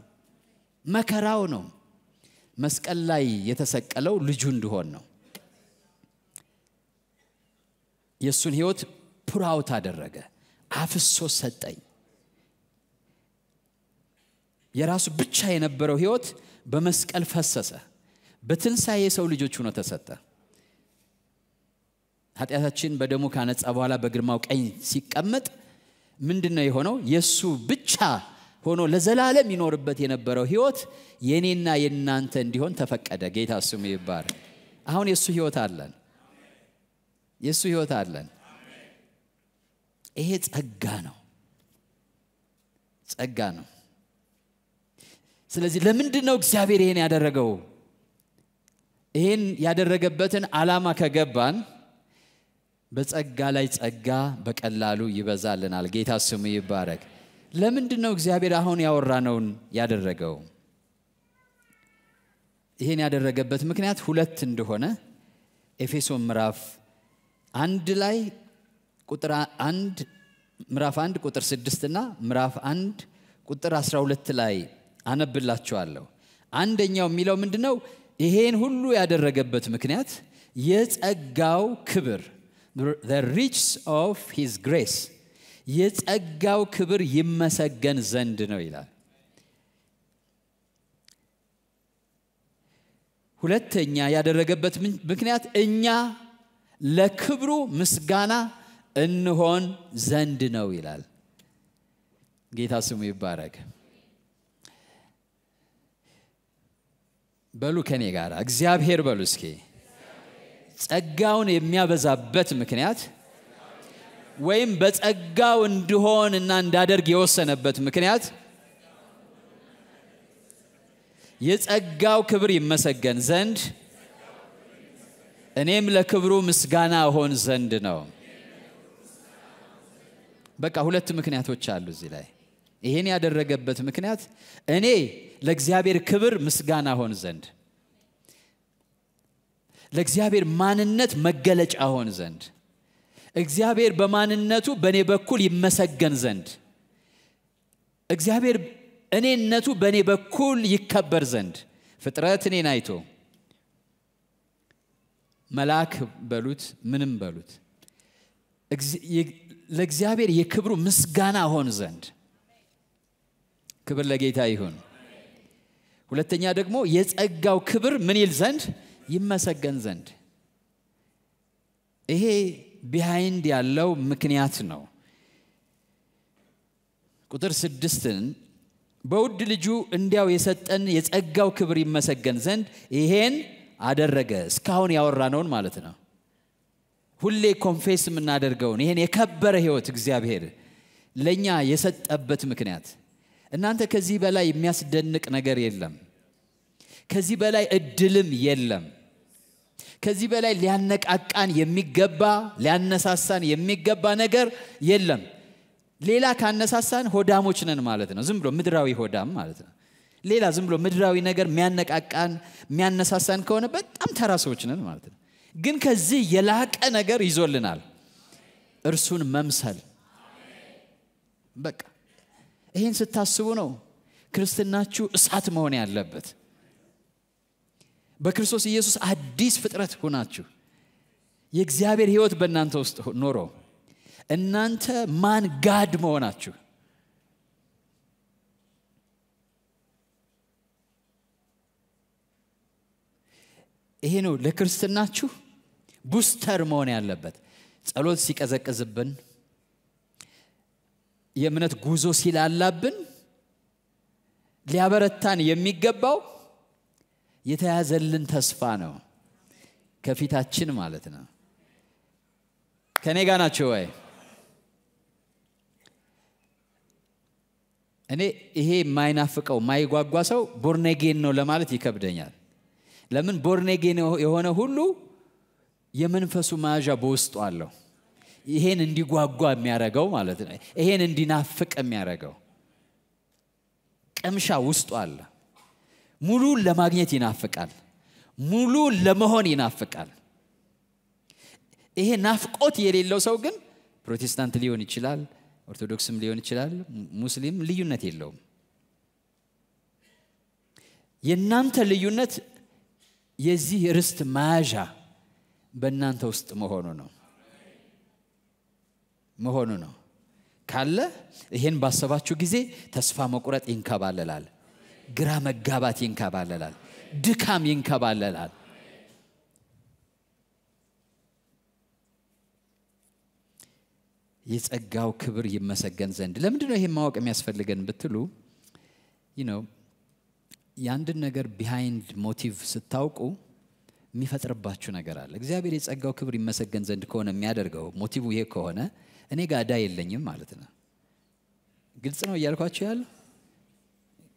መከራው ነው። መስቀል ላይ የተሰቀለው ልጁ እንድሆን ነው። የእሱን ህይወት ፕራውት አደረገ፣ አፍሶ ሰጠኝ። የራሱ ብቻ የነበረው ህይወት በመስቀል ፈሰሰ። በትንሣኤ የሰው ልጆች ሆኖ ተሰጠ። ኃጢአታችን በደሙ ካነጻ በኋላ በግርማው ቀኝ ሲቀመጥ ምንድን ነው የሆነው? የእሱ ብቻ ሆኖ ለዘላለም ይኖርበት የነበረው ህይወት የእኔና የእናንተ እንዲሆን ተፈቀደ። ጌታ ስሙ ይባር። አሁን የእሱ ህይወት አለን፣ የእሱ ህይወት አለን። ይሄ ጸጋ ነው፣ ጸጋ ነው። ስለዚህ ለምንድን ነው እግዚአብሔር ይሄን ያደረገው? ይሄን ያደረገበትን ዓላማ ከገባን በጸጋ ላይ ጸጋ በቀላሉ ይበዛልናል። ጌታ ስሙ ይባረክ። ለምንድን ነው እግዚአብሔር አሁን ያወራነውን ያደረገው? ይህን ያደረገበት ምክንያት ሁለት እንደሆነ ኤፌሶን ምዕራፍ አንድ ላይ ቁጥር አንድ ምዕራፍ አንድ ቁጥር ስድስትና ምዕራፍ አንድ ቁጥር 12 ላይ አነብላችኋለሁ። አንደኛው የሚለው ምንድን ነው? ይሄን ሁሉ ያደረገበት ምክንያት የጸጋው ክብር the riches of his grace የጸጋው ክብር ይመሰገን ዘንድ ነው ይላል። ሁለተኛ ያደረገበት ምክንያት እኛ ለክብሩ ምስጋና እንሆን ዘንድ ነው ይላል። ጌታ ስሙ ይባረክ። በሉ ከኔ ጋር እግዚአብሔር በሉ እስኪ ጸጋውን የሚያበዛበት ምክንያት ወይም በጸጋው እንድሆን እና እንዳደርግ የወሰነበት ምክንያት የጸጋው ክብር ይመሰገን ዘንድ እኔም ለክብሩ ምስጋና እሆን ዘንድ ነው። በቃ ሁለት ምክንያቶች አሉ እዚህ ላይ። ይህን ያደረገበት ምክንያት እኔ ለእግዚአብሔር ክብር ምስጋና ሆን ዘንድ ለእግዚአብሔር ማንነት መገለጫ ሆን ዘንድ እግዚአብሔር በማንነቱ በእኔ በኩል ይመሰገን ዘንድ እግዚአብሔር እኔነቱ በእኔ በኩል ይከበር ዘንድ ፍጥረት እኔን አይቶ መልአክ በሉት ምንም በሉት ለእግዚአብሔር የክብሩ ምስጋና ሆን ዘንድ ክብር ለጌታ ይሁን ሁለተኛ ደግሞ የጸጋው ክብር ምን ይል ዘንድ ይመሰገን ዘንድ ይሄ ቢሃይንድ ያለው ምክንያት ነው ቁጥር ስድስትን በውድ ልጁ እንዲያው የሰጠን የጸጋው ክብር ይመሰገን ዘንድ ይሄን አደረገ እስካሁን ያወራነውን ማለት ነው ሁሌ ኮንፌስ የምናደርገውን ይሄን የከበረ ህይወት እግዚአብሔር ለእኛ የሰጠበት ምክንያት እናንተ ከዚህ በላይ የሚያስደንቅ ነገር የለም ከዚህ በላይ እድልም የለም ከዚህ በላይ ሊያነቃቃን የሚገባ ሊያነሳሳን የሚገባ ነገር የለም። ሌላ ካነሳሳን ሆዳሞች ነን ማለት ነው። ዝም ብሎ ምድራዊ ሆዳም ማለት ነው። ሌላ ዝም ብሎ ምድራዊ ነገር የሚያነቃቃን የሚያነሳሳን ከሆነ በጣም ተራ ሰዎች ነን ማለት ነው። ግን ከዚህ የላቀ ነገር ይዞልናል፣ እርሱን መምሰል። በቃ ይህን ስታስቡ ነው ክርስትናችሁ እሳት መሆን ያለበት። በክርስቶስ ኢየሱስ አዲስ ፍጥረት ሆናችሁ የእግዚአብሔር ህይወት በእናንተ ውስጥ ኖሮ እናንተ ማን ጋድ መሆናችሁ ይሄ ነው ለክርስትናችሁ ቡስተር መሆን ያለበት ጸሎት ሲቀዘቅዝብን የእምነት ጉዞ ሲላላብን ሊያበረታን የሚገባው የተያዘልን ተስፋ ነው ከፊታችን ማለት ነው ከእኔ ጋር ናቸው ወይ እኔ ይሄ የማይናፍቀው የማይጓጓ ሰው ቦርኔጌን ነው ለማለት ይከብደኛል ለምን ቦርኔጌን የሆነ ሁሉ የመንፈሱ መያዣ በውስጡ አለው ይሄን እንዲጓጓ የሚያደረገው ማለት ነው ይሄን እንዲናፍቅ የሚያደረገው ቅምሻ ውስጡ አለ ሙሉ ለማግኘት ይናፍቃል። ሙሉ ለመሆን ይናፍቃል። ይሄ ናፍቆት የሌለው ሰው ግን ፕሮቴስታንት ሊሆን ይችላል፣ ኦርቶዶክስም ሊሆን ይችላል፣ ሙስሊም፣ ልዩነት የለውም። የእናንተ ልዩነት የዚህ ርስት መያዣ በእናንተ ውስጥ መሆኑ ነው መሆኑ ነው ካለ ይሄን ባሰባችሁ ጊዜ ተስፋ መቁረጥ ይንከባለላል። ግራ መጋባት ይንከባለላል፣ ድካም ይንከባለላል። የጸጋው ክብር ይመሰገን ዘንድ ለምንድ ነው ይሄን ማወቅ የሚያስፈልገን ብትሉ ነው የአንድን ነገር ቢሃይንድ ሞቲቭ ስታውቁ የሚፈጥርባችሁ ነገር አለ እግዚአብሔር የጸጋው ክብር ይመሰገን ዘንድ ከሆነ የሚያደርገው ሞቲቭ ይሄ ከሆነ እኔ ጋዳ የለኝም ማለት ነው ግልጽ ነው እያልኳቸው ያለው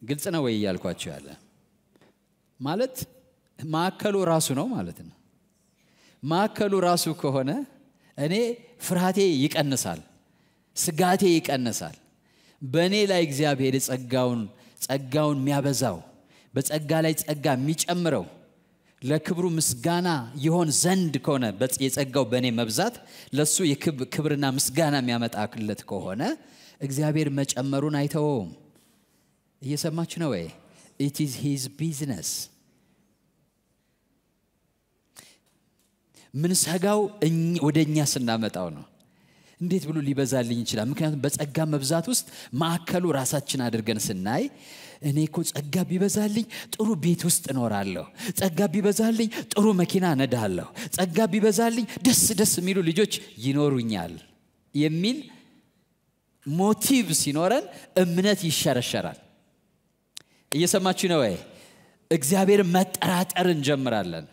ግልጽ ነው ወይ እያልኳቸው ያለ ማለት ማዕከሉ ራሱ ነው ማለት ነው። ማዕከሉ ራሱ ከሆነ እኔ ፍርሃቴ ይቀንሳል፣ ስጋቴ ይቀንሳል። በእኔ ላይ እግዚአብሔር ጸጋውን ጸጋውን የሚያበዛው በጸጋ ላይ ጸጋ የሚጨምረው ለክብሩ ምስጋና ይሆን ዘንድ ከሆነ የጸጋው በእኔ መብዛት ለሱ የክብርና ምስጋና የሚያመጣለት ከሆነ እግዚአብሔር መጨመሩን አይተወውም። እየሰማች ነው ወይ? ኢት ኢዝ ሂዝ ቢዝነስ። ምንሰጋው ወደ እኛ ስናመጣው ነው። እንዴት ብሎ ሊበዛልኝ ይችላል? ምክንያቱም በጸጋ መብዛት ውስጥ ማዕከሉ ራሳችን አድርገን ስናይ እኔ እኮ ጸጋ ቢበዛልኝ ጥሩ ቤት ውስጥ እኖራለሁ፣ ጸጋ ቢበዛልኝ ጥሩ መኪና ነዳለሁ፣ ጸጋ ቢበዛልኝ ደስ ደስ የሚሉ ልጆች ይኖሩኛል የሚል ሞቲቭ ሲኖረን እምነት ይሸረሸራል። እየሰማችሁ ነው ወይ? እግዚአብሔር መጠራጠር እንጀምራለን።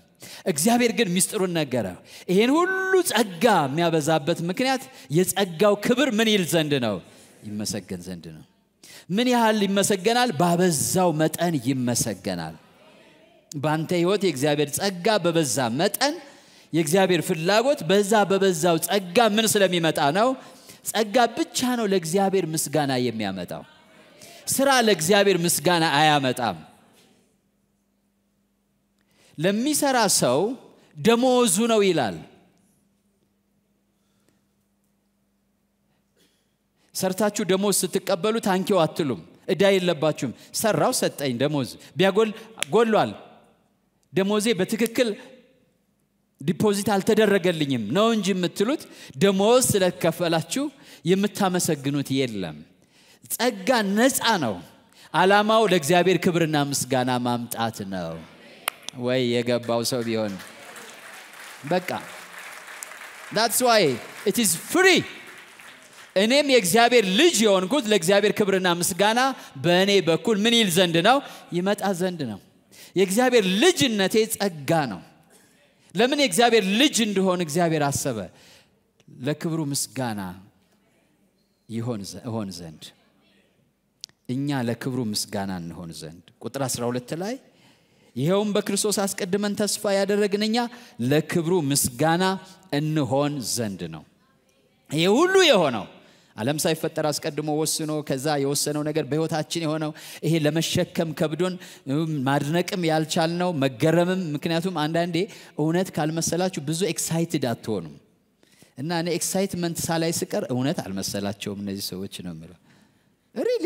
እግዚአብሔር ግን ሚስጥሩን ነገረ። ይህን ሁሉ ጸጋ የሚያበዛበት ምክንያት የጸጋው ክብር ምን ይል ዘንድ ነው? ይመሰገን ዘንድ ነው። ምን ያህል ይመሰገናል? ባበዛው መጠን ይመሰገናል። በአንተ ህይወት የእግዚአብሔር ጸጋ በበዛ መጠን የእግዚአብሔር ፍላጎት በዛ በበዛው ጸጋ ምን ስለሚመጣ ነው? ጸጋ ብቻ ነው ለእግዚአብሔር ምስጋና የሚያመጣው። ስራ ለእግዚአብሔር ምስጋና አያመጣም። ለሚሰራ ሰው ደሞዙ ነው ይላል። ሰርታችሁ ደሞዝ ስትቀበሉ ታንኪው አትሉም። እዳ የለባችሁም። ሰራው ሰጠኝ ደሞዝ ቢያጎል ጎሏል። ደሞዜ በትክክል ዲፖዚት አልተደረገልኝም ነው እንጂ የምትሉት ደሞዝ ስለከፈላችሁ የምታመሰግኑት የለም። ጸጋ ነፃ ነው። አላማው ለእግዚአብሔር ክብርና ምስጋና ማምጣት ነው። ወይ የገባው ሰው ቢሆን በቃ ዳትስ ዋይ ኢት ፍሪ እኔም የእግዚአብሔር ልጅ የሆንኩት ለእግዚአብሔር ክብርና ምስጋና በእኔ በኩል ምን ይል ዘንድ ነው? ይመጣ ዘንድ ነው። የእግዚአብሔር ልጅነቴ ጸጋ ነው። ለምን የእግዚአብሔር ልጅ እንደሆን እግዚአብሔር አሰበ? ለክብሩ ምስጋና ይሆን ዘንድ እኛ ለክብሩ ምስጋና እንሆን ዘንድ ቁጥር 12 ላይ ይኸውም በክርስቶስ አስቀድመን ተስፋ ያደረግን እኛ ለክብሩ ምስጋና እንሆን ዘንድ ነው ይህ ሁሉ የሆነው ዓለም ሳይፈጠር አስቀድሞ ወስኖ ከዛ የወሰነው ነገር በሕይወታችን የሆነው ይሄ ለመሸከም ከብዶን ማድነቅም ያልቻልነው መገረምም ምክንያቱም አንዳንዴ እውነት ካልመሰላችሁ ብዙ ኤክሳይትድ አትሆኑም እና እኔ ኤክሳይትመንት ሳላይ ስቀር እውነት አልመሰላቸውም እነዚህ ሰዎች ነው የምለው ሪሊ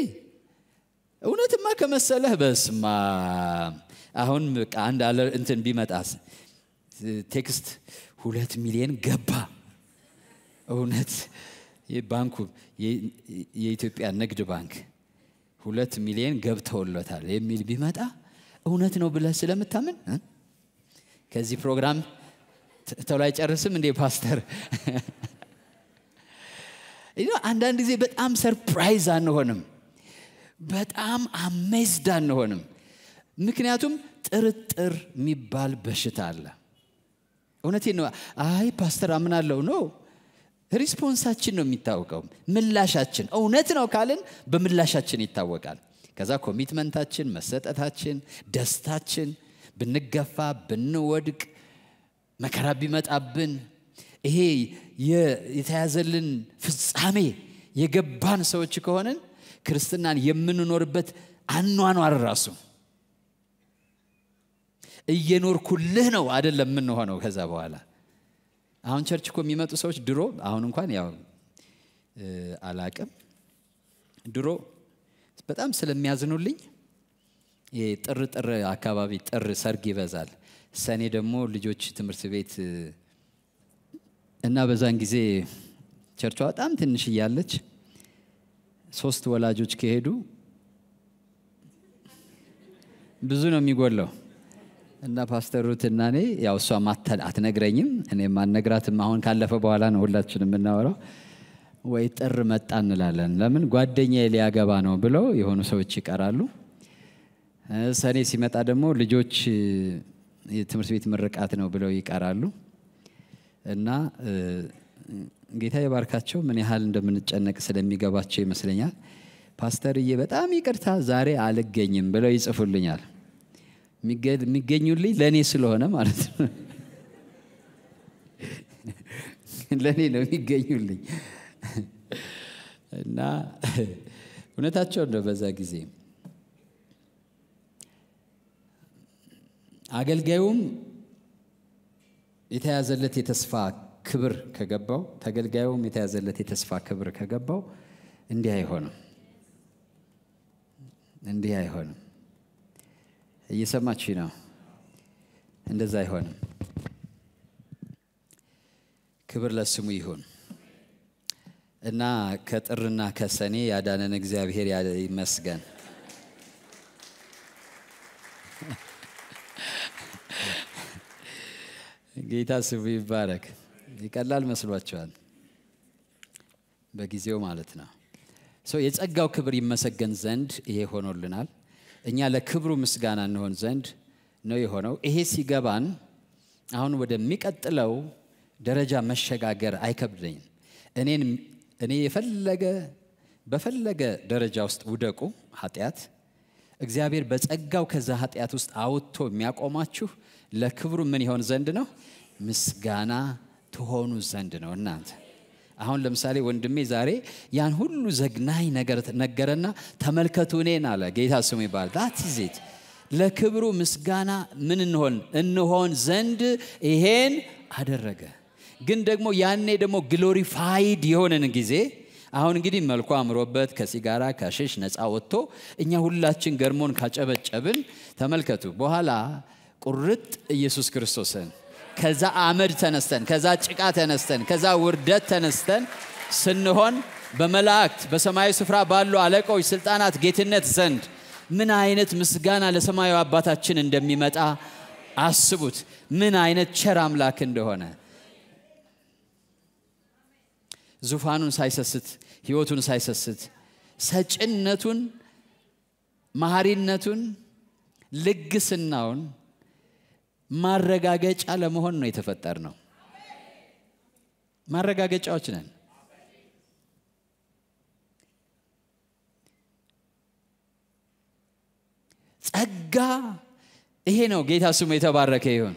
እውነትማ ከመሰለህ በስማ አሁን አንድ አለ እንትን ቢመጣስ ቴክስት ሁለት ሚሊየን ገባ እውነት ባንኩ የኢትዮጵያ ንግድ ባንክ ሁለት ሚሊዮን ገብተውለታል የሚል ቢመጣ እውነት ነው ብለህ ስለምታምን ከዚህ ፕሮግራም ቶሎ አይጨርስም እንዴ ፓስተር አንዳንድ ጊዜ በጣም ሰርፕራይዝ አንሆንም በጣም አሜዝድ አንሆንም ምክንያቱም ጥርጥር የሚባል በሽታ አለ እውነቴ ነው አይ ፓስተር አምናለው ነው ሪስፖንሳችን ነው የሚታወቀው ምላሻችን እውነት ነው ካልን በምላሻችን ይታወቃል ከዛ ኮሚትመንታችን መሰጠታችን ደስታችን ብንገፋ ብንወድቅ መከራ ቢመጣብን ይሄ የተያዘልን ፍጻሜ የገባን ሰዎች ከሆንን ክርስትናን የምንኖርበት አኗኗር ራሱ እየኖርኩልህ ነው አይደለም የምንሆነው ከዛ በኋላ አሁን ቸርች እኮ የሚመጡ ሰዎች ድሮ አሁን እንኳን ያው አላቅም ድሮ በጣም ስለሚያዝኑልኝ ጥር ጥር አካባቢ ጥር ሰርግ ይበዛል ሰኔ ደግሞ ልጆች ትምህርት ቤት እና በዛን ጊዜ ቸርቿ በጣም ትንሽ እያለች ሶስት ወላጆች ከሄዱ ብዙ ነው የሚጎለው እና ፓስተር ሩት እና እኔ ያው እሷ አትነግረኝም እኔም አልነግራትም አሁን ካለፈ በኋላ ነው ሁላችን የምናወራው ወይ ጥር መጣ እንላለን ለምን ጓደኛ ሊያገባ ነው ብለው የሆኑ ሰዎች ይቀራሉ ሰኔ ሲመጣ ደግሞ ልጆች የትምህርት ቤት ምርቃት ነው ብለው ይቀራሉ እና ጌታ የባርካቸው ምን ያህል እንደምንጨነቅ ስለሚገባቸው ይመስለኛል ፓስተርዬ በጣም ይቅርታ ዛሬ አልገኝም ብለው ይጽፉልኛል የሚገኙልኝ ለእኔ ስለሆነ ማለት ነው ለእኔ ነው የሚገኙልኝ እና እውነታቸው ነው በዛ ጊዜ አገልጋዩም የተያዘለት የተስፋ ክብር ከገባው ተገልጋዩም የተያዘለት የተስፋ ክብር ከገባው እንዲህ አይሆንም፣ እንዲህ አይሆንም። እየሰማች ነው። እንደዛ አይሆንም። ክብር ለስሙ ይሁን እና ከጥርና ከሰኔ ያዳነን እግዚአብሔር ይመስገን። ጌታ ስሙ ይባረክ። ይቀላል መስሏቸዋል በጊዜው ማለት ነው ሰው የጸጋው ክብር ይመሰገን ዘንድ ይሄ ሆኖልናል እኛ ለክብሩ ምስጋና እንሆን ዘንድ ነው የሆነው ይሄ ሲገባን አሁን ወደሚቀጥለው ደረጃ መሸጋገር አይከብደኝም እኔን እኔ የፈለገ በፈለገ ደረጃ ውስጥ ውደቁ ኃጢአት እግዚአብሔር በጸጋው ከዛ ኃጢአት ውስጥ አውጥቶ የሚያቆማችሁ ለክብሩ ምን ይሆን ዘንድ ነው ምስጋና ትሆኑ ዘንድ ነው እናንተ አሁን ለምሳሌ ወንድሜ ዛሬ ያን ሁሉ ዘግናኝ ነገር ነገረና ተመልከቱ እኔን አለ ጌታ ስሙ ይባል ዳት ዜት ለክብሩ ምስጋና ምን እንሆን እንሆን ዘንድ ይሄን አደረገ ግን ደግሞ ያኔ ደግሞ ግሎሪፋይድ የሆነን ጊዜ አሁን እንግዲህ መልኩ አምሮበት ከሲጋራ ከሽሽ ነፃ ወጥቶ እኛ ሁላችን ገርሞን ካጨበጨብን ተመልከቱ በኋላ ቁርጥ ኢየሱስ ክርስቶስን ከዛ አመድ ተነስተን ከዛ ጭቃ ተነስተን ከዛ ውርደት ተነስተን ስንሆን በመላእክት በሰማያዊ ስፍራ ባሉ አለቆች፣ ስልጣናት፣ ጌትነት ዘንድ ምን አይነት ምስጋና ለሰማያዊ አባታችን እንደሚመጣ አስቡት። ምን አይነት ቸር አምላክ እንደሆነ ዙፋኑን ሳይሰስት ህይወቱን ሳይሰስት ሰጭነቱን፣ ማሪነቱን ልግስናውን ማረጋገጫ ለመሆን ነው የተፈጠር ነው ማረጋገጫዎች ነን ጸጋ ይሄ ነው ጌታ ስሙ የተባረከ ይሁን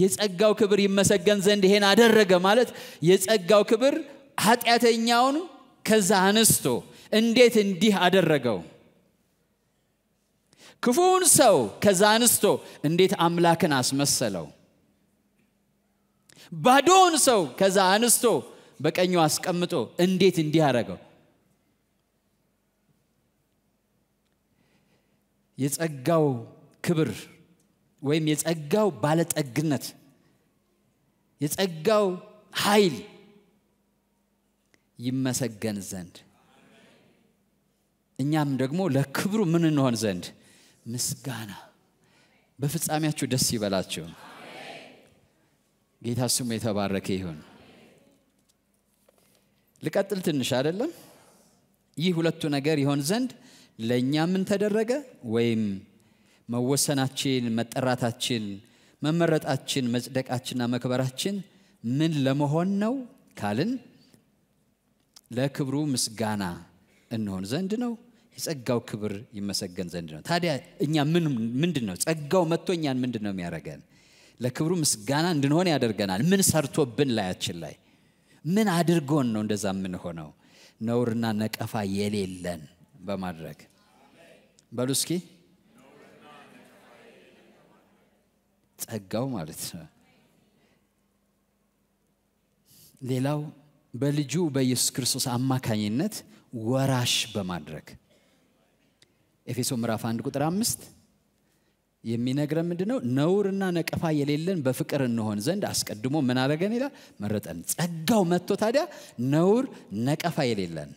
የጸጋው ክብር ይመሰገን ዘንድ ይሄን አደረገ ማለት የጸጋው ክብር ኃጢአተኛውን ከዛ አንስቶ እንዴት እንዲህ አደረገው ክፉውን ሰው ከዛ አንስቶ እንዴት አምላክን አስመሰለው ባዶውን ሰው ከዛ አንስቶ በቀኙ አስቀምጦ እንዴት እንዲህ አረገው የጸጋው ክብር ወይም የጸጋው ባለጠግነት የጸጋው ኃይል ይመሰገን ዘንድ እኛም ደግሞ ለክብሩ ምን እንሆን ዘንድ ምስጋና በፍጻሜያችሁ ደስ ይበላችሁ። ጌታ ስሙ የተባረከ ይሁን። ልቀጥል ትንሽ አይደለም። ይህ ሁለቱ ነገር ይሆን ዘንድ ለእኛ ምን ተደረገ? ወይም መወሰናችን፣ መጠራታችን፣ መመረጣችን፣ መጽደቃችንና መክበራችን ምን ለመሆን ነው ካልን ለክብሩ ምስጋና እንሆን ዘንድ ነው። የጸጋው ክብር ይመሰገን ዘንድ ነው። ታዲያ እኛ ምንድን ነው ጸጋው መጥቶ እኛን ምንድን ነው የሚያደርገን? ለክብሩ ምስጋና እንድንሆን ያደርገናል። ምን ሰርቶብን ላያችን ላይ ምን አድርጎን ነው እንደዛ የምንሆነው? ነውርና ነቀፋ የሌለን በማድረግ በሉ እስኪ ጸጋው ማለት ነው። ሌላው በልጁ በኢየሱስ ክርስቶስ አማካኝነት ወራሽ በማድረግ ኤፌሶ ምዕራፍ 1 ቁጥር 5 የሚነግረ ምንድነው? ነውርና ነቀፋ የሌለን በፍቅር እንሆን ዘንድ አስቀድሞ ምን አደረገን ይላል? መረጠን። ጸጋው መጥቶ ታዲያ ነውር ነቀፋ የሌለን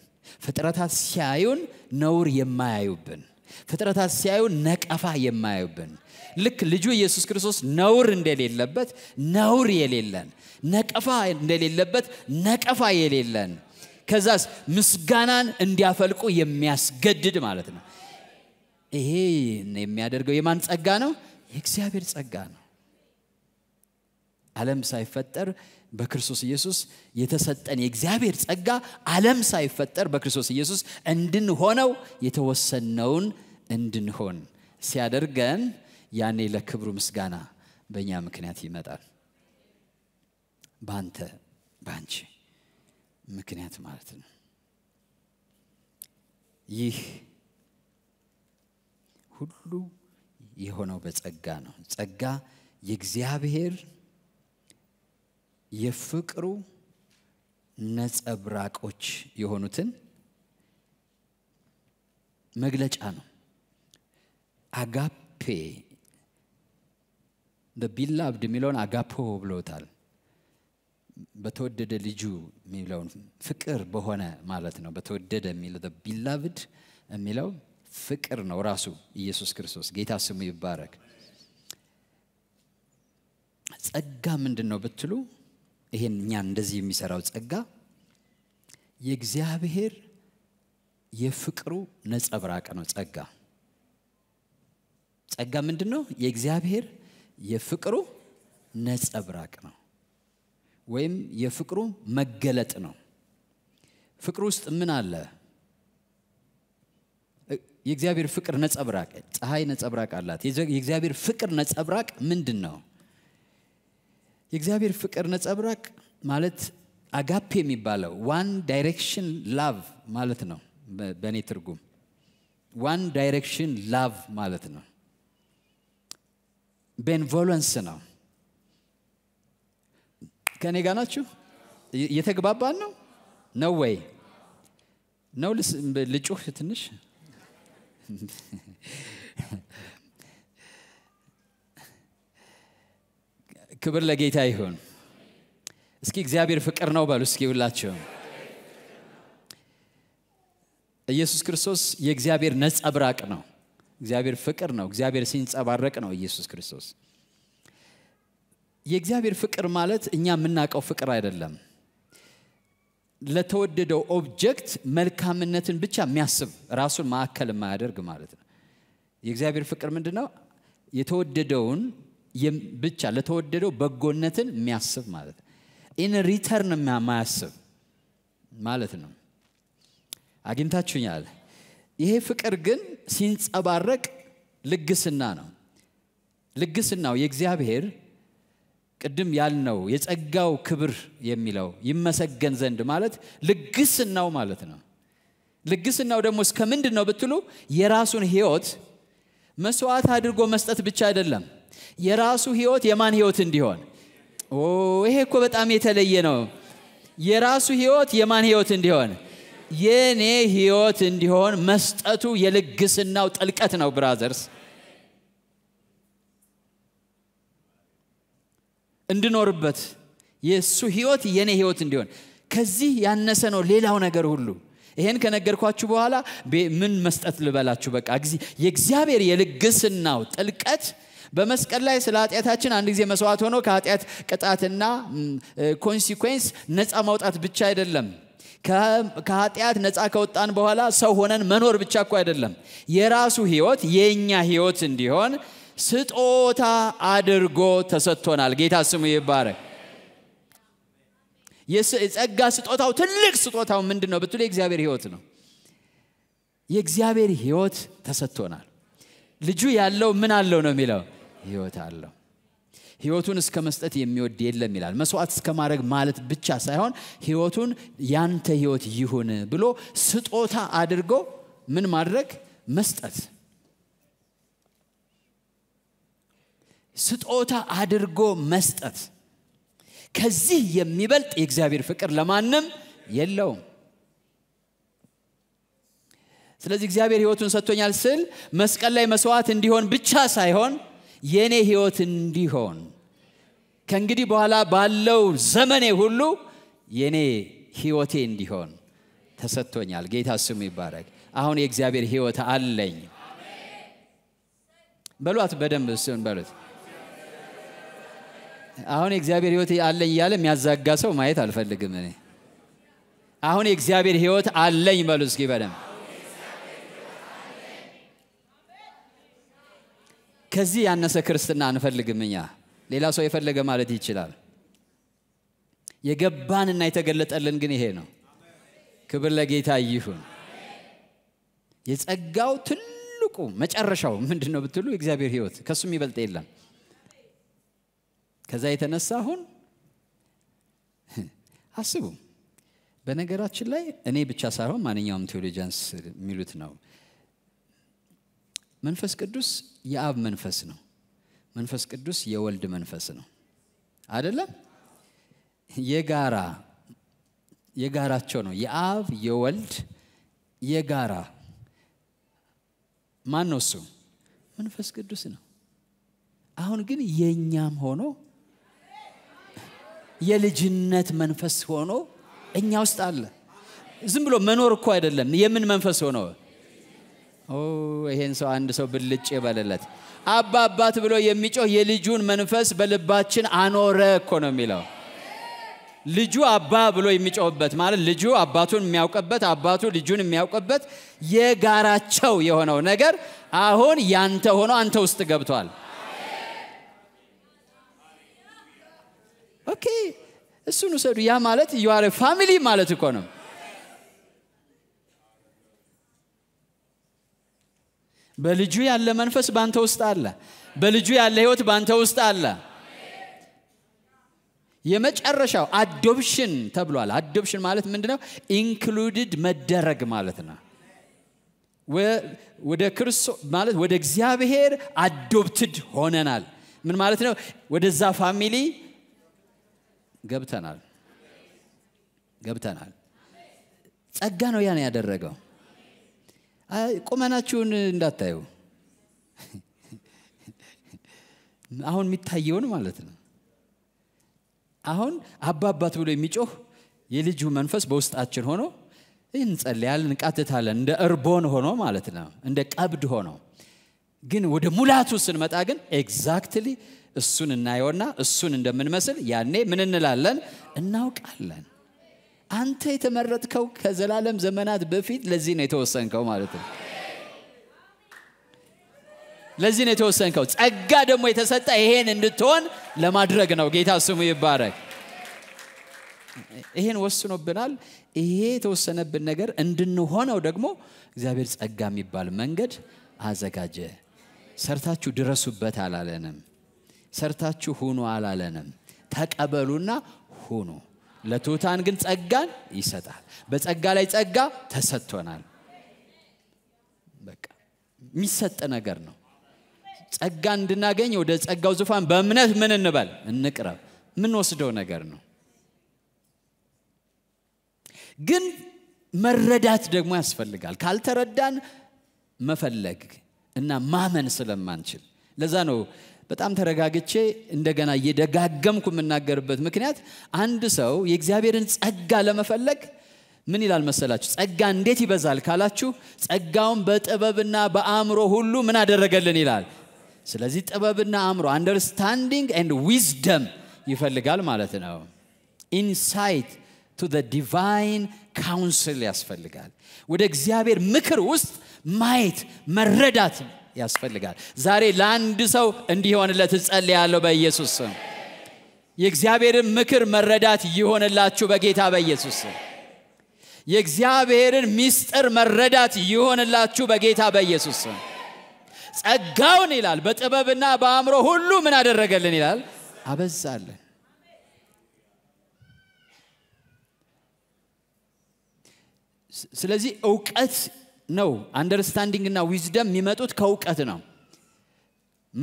ፍጥረታት ሲያዩን ነውር የማያዩብን ፍጥረታት ሲያዩ ነቀፋ የማያዩብን ልክ ልጁ ኢየሱስ ክርስቶስ ነውር እንደሌለበት ነውር የሌለን ነቀፋ እንደሌለበት ነቀፋ የሌለን ከዛስ ምስጋናን እንዲያፈልቁ የሚያስገድድ ማለት ነው ይሄ የሚያደርገው የማን ጸጋ ነው? የእግዚአብሔር ጸጋ ነው። ዓለም ሳይፈጠር በክርስቶስ ኢየሱስ የተሰጠን የእግዚአብሔር ጸጋ ዓለም ሳይፈጠር በክርስቶስ ኢየሱስ እንድንሆነው የተወሰነውን እንድንሆን ሲያደርገን ያኔ ለክብሩ ምስጋና በእኛ ምክንያት ይመጣል። በአንተ በአንቺ ምክንያት ማለት ነው። ይህ ሁሉ የሆነው በጸጋ ነው። ጸጋ የእግዚአብሔር የፍቅሩ ነጸብራቆች የሆኑትን መግለጫ ነው። አጋፔ በቢላብድ የሚለውን አጋፖ ብለውታል። በተወደደ ልጁ የሚለውን ፍቅር በሆነ ማለት ነው። በተወደደ የሚለው ቢላብድ የሚለው ፍቅር ነው ራሱ ኢየሱስ ክርስቶስ። ጌታ ስሙ ይባረክ። ጸጋ ምንድን ነው ብትሉ ይሄን እኛን እንደዚህ የሚሰራው ጸጋ የእግዚአብሔር የፍቅሩ ነጸብራቅ ነው። ጸጋ ጸጋ ምንድን ነው? የእግዚአብሔር የፍቅሩ ነጸብራቅ ነው፣ ወይም የፍቅሩ መገለጥ ነው። ፍቅሩ ውስጥ ምን አለ? የእግዚአብሔር ፍቅር ነጸብራቅ ፀሐይ ነጸብራቅ አላት። የእግዚአብሔር ፍቅር ነጸብራቅ ምንድን ነው? የእግዚአብሔር ፍቅር ነጸብራቅ ማለት አጋፔ የሚባለው ዋን ዳይሬክሽን ላቭ ማለት ነው። በእኔ ትርጉም ዋን ዳይሬክሽን ላቭ ማለት ነው። ቤንቮለንስ ነው። ከእኔ ጋር ናችሁ? እየተግባባን ነው ነው ወይ? ነው ልጩህ ትንሽ ክብር ለጌታ ይሁን። እስኪ እግዚአብሔር ፍቅር ነው በሉ እስኪ ሁላቸው። ኢየሱስ ክርስቶስ የእግዚአብሔር ነጸብራቅ ነው። እግዚአብሔር ፍቅር ነው። እግዚአብሔር ሲንጸባረቅ ነው ኢየሱስ ክርስቶስ። የእግዚአብሔር ፍቅር ማለት እኛ የምናውቀው ፍቅር አይደለም። ለተወደደው ኦብጀክት መልካምነትን ብቻ የሚያስብ ራሱን ማዕከል የማያደርግ ማለት ነው። የእግዚአብሔር ፍቅር ምንድ ነው? የተወደደውን ብቻ ለተወደደው በጎነትን የሚያስብ ማለት ነው። ኢን ሪተርን የማያስብ ማለት ነው። አግኝታችሁኛል። ይሄ ፍቅር ግን ሲንጸባረቅ ልግስና ነው። ልግስናው የእግዚአብሔር ቅድም ያልነው የጸጋው ክብር የሚለው ይመሰገን ዘንድ ማለት ልግስናው ማለት ነው። ልግስናው ደግሞ እስከ ምንድን ነው ብትሉ የራሱን ህይወት መስዋዕት አድርጎ መስጠት ብቻ አይደለም። የራሱ ህይወት የማን ህይወት እንዲሆን ይሄ እኮ በጣም የተለየ ነው። የራሱ ህይወት የማን ህይወት እንዲሆን የእኔ ህይወት እንዲሆን መስጠቱ የልግስናው ጥልቀት ነው ብራዘርስ። እንድኖርበት የእሱ ህይወት የኔ ህይወት እንዲሆን ከዚህ ያነሰ ነው ሌላው ነገር ሁሉ ይሄን ከነገርኳችሁ በኋላ ምን መስጠት ልበላችሁ በቃ የእግዚአብሔር የልግስናው ጥልቀት በመስቀል ላይ ስለ ኃጢአታችን አንድ ጊዜ መስዋዕት ሆኖ ከኃጢአት ቅጣትና ኮንሲኮንስ ነፃ ማውጣት ብቻ አይደለም ከኃጢአት ነፃ ከወጣን በኋላ ሰው ሆነን መኖር ብቻ እኮ አይደለም የራሱ ህይወት የእኛ ህይወት እንዲሆን ስጦታ አድርጎ ተሰጥቶናል። ጌታ ስሙ ይባረክ። የጸጋ ስጦታው ትልቅ ስጦታው ምንድን ነው ብትሉ የእግዚአብሔር ህይወት ነው። የእግዚአብሔር ህይወት ተሰጥቶናል። ልጁ ያለው ምን አለው ነው የሚለው ህይወት አለው። ህይወቱን እስከ መስጠት የሚወድ የለም ይላል። መስዋዕት እስከ ማድረግ ማለት ብቻ ሳይሆን ህይወቱን ያንተ ህይወት ይሁን ብሎ ስጦታ አድርጎ ምን ማድረግ መስጠት ስጦታ አድርጎ መስጠት ከዚህ የሚበልጥ የእግዚአብሔር ፍቅር ለማንም የለውም ስለዚህ እግዚአብሔር ህይወቱን ሰጥቶኛል ስል መስቀል ላይ መስዋዕት እንዲሆን ብቻ ሳይሆን የእኔ ህይወት እንዲሆን ከእንግዲህ በኋላ ባለው ዘመኔ ሁሉ የእኔ ህይወቴ እንዲሆን ተሰጥቶኛል ጌታ ስሙ ይባረግ አሁን የእግዚአብሔር ህይወት አለኝ በሏት በደንብ ስን በሉት አሁን የእግዚአብሔር ህይወት አለኝ እያለ የሚያዛጋ ሰው ማየት አልፈልግም እኔ አሁን የእግዚአብሔር ህይወት አለኝ በሉ እስኪ በደም ከዚህ ያነሰ ክርስትና አንፈልግም እኛ ሌላ ሰው የፈለገ ማለት ይችላል የገባንና የተገለጠልን ግን ይሄ ነው ክብር ለጌታ ይሁን የጸጋው ትልቁ መጨረሻው ምንድን ነው ብትሉ የእግዚአብሔር ህይወት ከሱ ይበልጥ የለም ከዛ የተነሳ አሁን አስቡ በነገራችን ላይ እኔ ብቻ ሳይሆን ማንኛውም ቴዎሎጂያንስ የሚሉት ነው መንፈስ ቅዱስ የአብ መንፈስ ነው መንፈስ ቅዱስ የወልድ መንፈስ ነው አይደለም የጋራ የጋራቸው ነው የአብ የወልድ የጋራ ማን ነው እሱ መንፈስ ቅዱስ ነው አሁን ግን የእኛም ሆኖ የልጅነት መንፈስ ሆኖ እኛ ውስጥ አለ ዝም ብሎ መኖር እኮ አይደለም የምን መንፈስ ሆኖ ይሄን ሰው አንድ ሰው ብልጭ ይበልለት አባ አባት ብሎ የሚጮህ የልጁን መንፈስ በልባችን አኖረ እኮ ነው የሚለው ልጁ አባ ብሎ የሚጮህበት ማለት ልጁ አባቱን የሚያውቅበት አባቱ ልጁን የሚያውቅበት የጋራቸው የሆነው ነገር አሁን ያንተ ሆኖ አንተ ውስጥ ገብቷል ኦኬ እሱን ውሰዱ ያ ማለት ዩአር ፋሚሊ ማለት እኮ ነው በልጁ ያለ መንፈስ ባንተ ውስጥ አለ በልጁ ያለ ህይወት ባንተ ውስጥ አለ የመጨረሻው አዶፕሽን ተብሏል አዶፕሽን ማለት ምንድነው ኢንክሉድድ መደረግ ማለት ነው ወደ ክርስቶስ ማለት ወደ እግዚአብሔር አዶፕትድ ሆነናል ምን ማለት ነው ወደዛ ፋሚሊ ገብተናል ገብተናል። ጸጋ ነው ያን ያደረገው። ቁመናችሁን እንዳታዩ አሁን የሚታየውን ማለት ነው። አሁን አባባት ብሎ የሚጮህ የልጁ መንፈስ በውስጣችን ሆኖ እንጸልያል እንቃትታለን። እንደ እርቦን ሆኖ ማለት ነው፣ እንደ ቀብድ ሆኖ ግን ወደ ሙላቱ ስንመጣ ግን ኤግዛክትሊ እሱን እናየውና እሱን እንደምንመስል ያኔ ምን እንላለን እናውቃለን አንተ የተመረጥከው ከዘላለም ዘመናት በፊት ለዚህ ነው የተወሰንከው ማለት ነው ለዚህ ነው የተወሰንከው ጸጋ ደግሞ የተሰጠ ይሄን እንድትሆን ለማድረግ ነው ጌታ ስሙ ይባረክ ይሄን ወስኖብናል ይሄ የተወሰነብን ነገር እንድንሆነው ደግሞ እግዚአብሔር ጸጋ የሚባል መንገድ አዘጋጀ ሰርታችሁ ድረሱበት አላለንም። ሰርታችሁ ሁኑ አላለንም። ተቀበሉና ሁኑ። ለቱታን ግን ጸጋን ይሰጣል። በጸጋ ላይ ጸጋ ተሰጥቶናል። በቃ የሚሰጥ ነገር ነው። ጸጋ እንድናገኝ ወደ ጸጋው ዙፋን በእምነት ምን እንበል እንቅረብ። የምንወስደው ነገር ነው። ግን መረዳት ደግሞ ያስፈልጋል። ካልተረዳን መፈለግ እና ማመን ስለማንችል ለዛ ነው በጣም ተረጋግቼ እንደገና እየደጋገምኩ የምናገርበት ምክንያት አንድ ሰው የእግዚአብሔርን ጸጋ ለመፈለግ ምን ይላል መሰላችሁ? ጸጋ እንዴት ይበዛል ካላችሁ፣ ጸጋውን በጥበብና በአእምሮ ሁሉ ምን አደረገልን ይላል። ስለዚህ ጥበብና አእምሮ አንደርስታንዲንግ ን ዊዝደም ይፈልጋል ማለት ነው። ኢንሳይት ቱ ዲቫይን ካውንስል ያስፈልጋል። ወደ እግዚአብሔር ምክር ውስጥ ማየት መረዳት ያስፈልጋል። ዛሬ ለአንድ ሰው እንዲህ ይሆንለት እጸልያለሁ በኢየሱስ ስም። የእግዚአብሔርን ምክር መረዳት ይሆንላችሁ በጌታ በኢየሱስ ስም። የእግዚአብሔርን ምስጢር መረዳት ይሆንላችሁ በጌታ በኢየሱስ ስም። ጸጋውን ይላል በጥበብና በአእምሮ ሁሉ ምን አደረገልን ይላል አበዛለን። ስለዚህ እውቀት ነው። አንደርስታንዲንግ እና ዊዝደም የሚመጡት ከእውቀት ነው።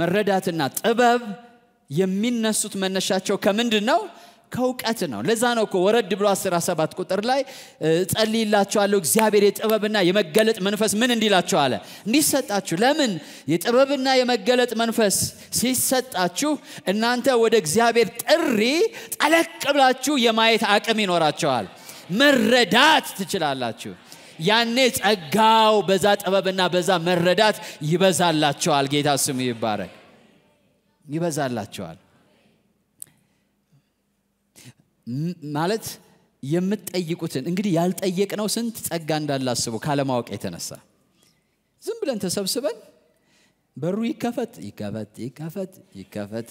መረዳትና ጥበብ የሚነሱት መነሻቸው ከምንድን ነው? ከእውቀት ነው። ለዛ ነው እኮ ወረድ ብሎ 17 ቁጥር ላይ እጸልይላችኋለሁ እግዚአብሔር የጥበብና የመገለጥ መንፈስ ምን እንዲላቸው አለ እንዲሰጣችሁ። ለምን የጥበብና የመገለጥ መንፈስ ሲሰጣችሁ እናንተ ወደ እግዚአብሔር ጥሪ ጠለቅ ብላችሁ የማየት አቅም ይኖራቸዋል። መረዳት ትችላላችሁ። ያኔ ጸጋው በዛ ጥበብና በዛ መረዳት ይበዛላቸዋል። ጌታ ስሙ ይባረክ። ይበዛላቸዋል ማለት የምትጠይቁትን እንግዲህ ያልጠየቅነው ስንት ጸጋ እንዳላስቡ ካለማወቅ የተነሳ ዝም ብለን ተሰብስበን በሩ ይከፈት ይከፈት ይከፈት ይከፈት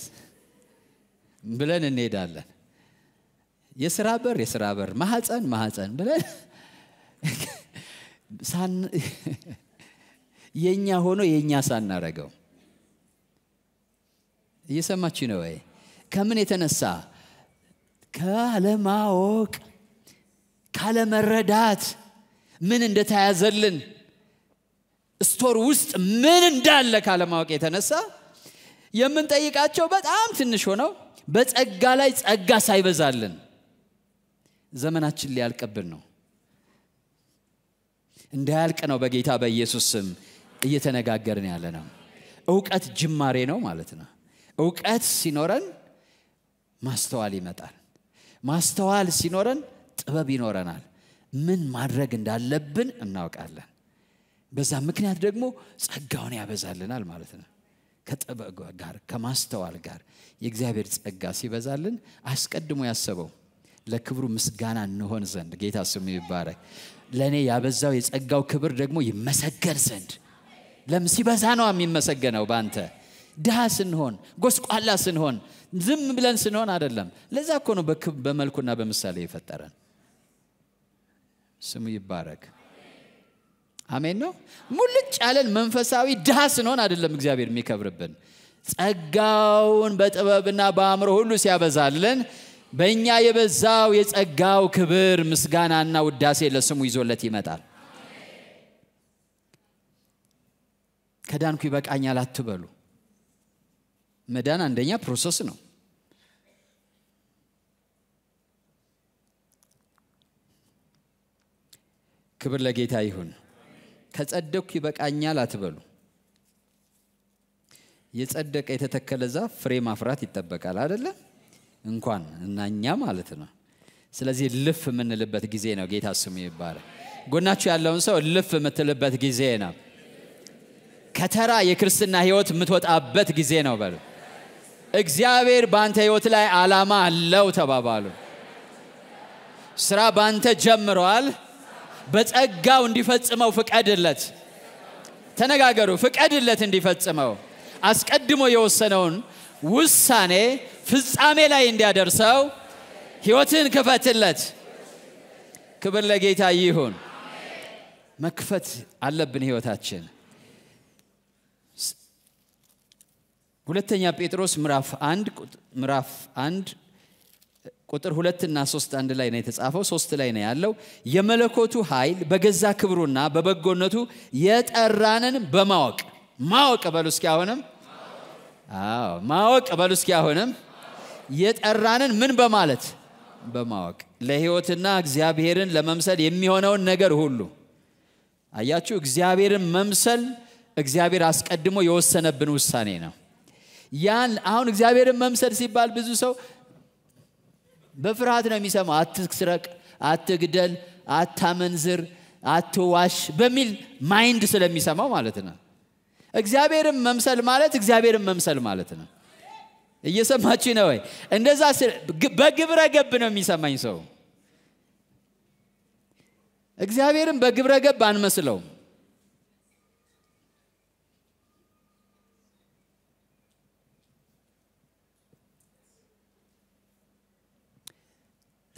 ብለን እንሄዳለን። የስራ በር የስራ በር፣ ማህፀን ማህፀን ብለን የእኛ ሆኖ የእኛ ሳናረገው እየሰማች ነው ወይ? ከምን የተነሳ ካለማወቅ፣ ካለመረዳት ምን እንደተያዘልን ስቶር ውስጥ ምን እንዳለ ካለማወቅ የተነሳ የምንጠይቃቸው በጣም ትንሽ ሆነው በጸጋ ላይ ጸጋ ሳይበዛልን ዘመናችን ሊያልቅብን ነው። እንዳያልቅ ነው በጌታ በኢየሱስ ስም እየተነጋገርን ያለ ነው እውቀት ጅማሬ ነው ማለት ነው እውቀት ሲኖረን ማስተዋል ይመጣል ማስተዋል ሲኖረን ጥበብ ይኖረናል ምን ማድረግ እንዳለብን እናውቃለን በዛ ምክንያት ደግሞ ጸጋውን ያበዛልናል ማለት ነው ከጥበብ ጋር ከማስተዋል ጋር የእግዚአብሔር ጸጋ ሲበዛልን አስቀድሞ ያሰበው ለክብሩ ምስጋና እንሆን ዘንድ ጌታ ስሙ ይባረክ ለእኔ ያበዛው የጸጋው ክብር ደግሞ ይመሰገን ዘንድ ለም ሲበዛ ነው የሚመሰገነው በአንተ ድሃ ስንሆን ጎስቋላ ስንሆን ዝም ብለን ስንሆን አይደለም ለዛ እኮ ነው በመልኩና በምሳሌ የፈጠረን ስሙ ይባረክ አሜን ነው ሙልጭ ያለን መንፈሳዊ ድሃ ስንሆን አይደለም እግዚአብሔር የሚከብርብን ጸጋውን በጥበብና በአእምሮ ሁሉ ሲያበዛልን በእኛ የበዛው የጸጋው ክብር ምስጋናና ውዳሴ ለስሙ ይዞለት ይመጣል። ከዳንኩ ይበቃኛል አትበሉ። መዳን አንደኛ ፕሮሰስ ነው። ክብር ለጌታ ይሁን። ከጸደቅኩ ይበቃኛል አትበሉ። የጸደቀ የተተከለ ዛፍ ፍሬ ማፍራት ይጠበቃል አይደለም? እንኳን እና እኛ ማለት ነው። ስለዚህ ልፍ የምንልበት ጊዜ ነው። ጌታ ስሙ ይባላል። ጎናችሁ ያለውን ሰው ልፍ የምትልበት ጊዜ ነው። ከተራ የክርስትና ህይወት የምትወጣበት ጊዜ ነው። በሉ እግዚአብሔር በአንተ ህይወት ላይ አላማ አለው ተባባሉ። ስራ በአንተ ጀምረዋል። በጸጋው እንዲፈጽመው ፍቀድለት። ተነጋገሩ፣ ፍቀድለት እንዲፈጽመው። አስቀድሞ የወሰነውን ውሳኔ ፍጻሜ ላይ እንዲያደርሰው ህይወትን ክፈትለት። ክብር ለጌታ ይሁን። መክፈት አለብን ህይወታችን። ሁለተኛ ጴጥሮስ ምራፍ አንድ ምራፍ አንድ ቁጥር ሁለትና ሶስት አንድ ላይ ነው የተጻፈው። ሶስት ላይ ነው ያለው። የመለኮቱ ኃይል በገዛ ክብሩና በበጎነቱ የጠራንን በማወቅ ማወቅ በሉ እስኪ አሁንም ማወቅ በሉ እስኪ አሁንም የጠራንን ምን በማለት በማወቅ ለህይወትና እግዚአብሔርን ለመምሰል የሚሆነውን ነገር ሁሉ አያችሁ እግዚአብሔርን መምሰል እግዚአብሔር አስቀድሞ የወሰነብን ውሳኔ ነው ያን አሁን እግዚአብሔርን መምሰል ሲባል ብዙ ሰው በፍርሃት ነው የሚሰማው አትስረቅ አትግደል አታመንዝር አትዋሽ በሚል ማይንድ ስለሚሰማው ማለት ነው እግዚአብሔርን መምሰል ማለት እግዚአብሔርን መምሰል ማለት ነው እየሰማችሁ ነው ወይ? እንደዛ በግብረ ገብ ነው የሚሰማኝ ሰው። እግዚአብሔርን በግብረ ገብ አንመስለውም።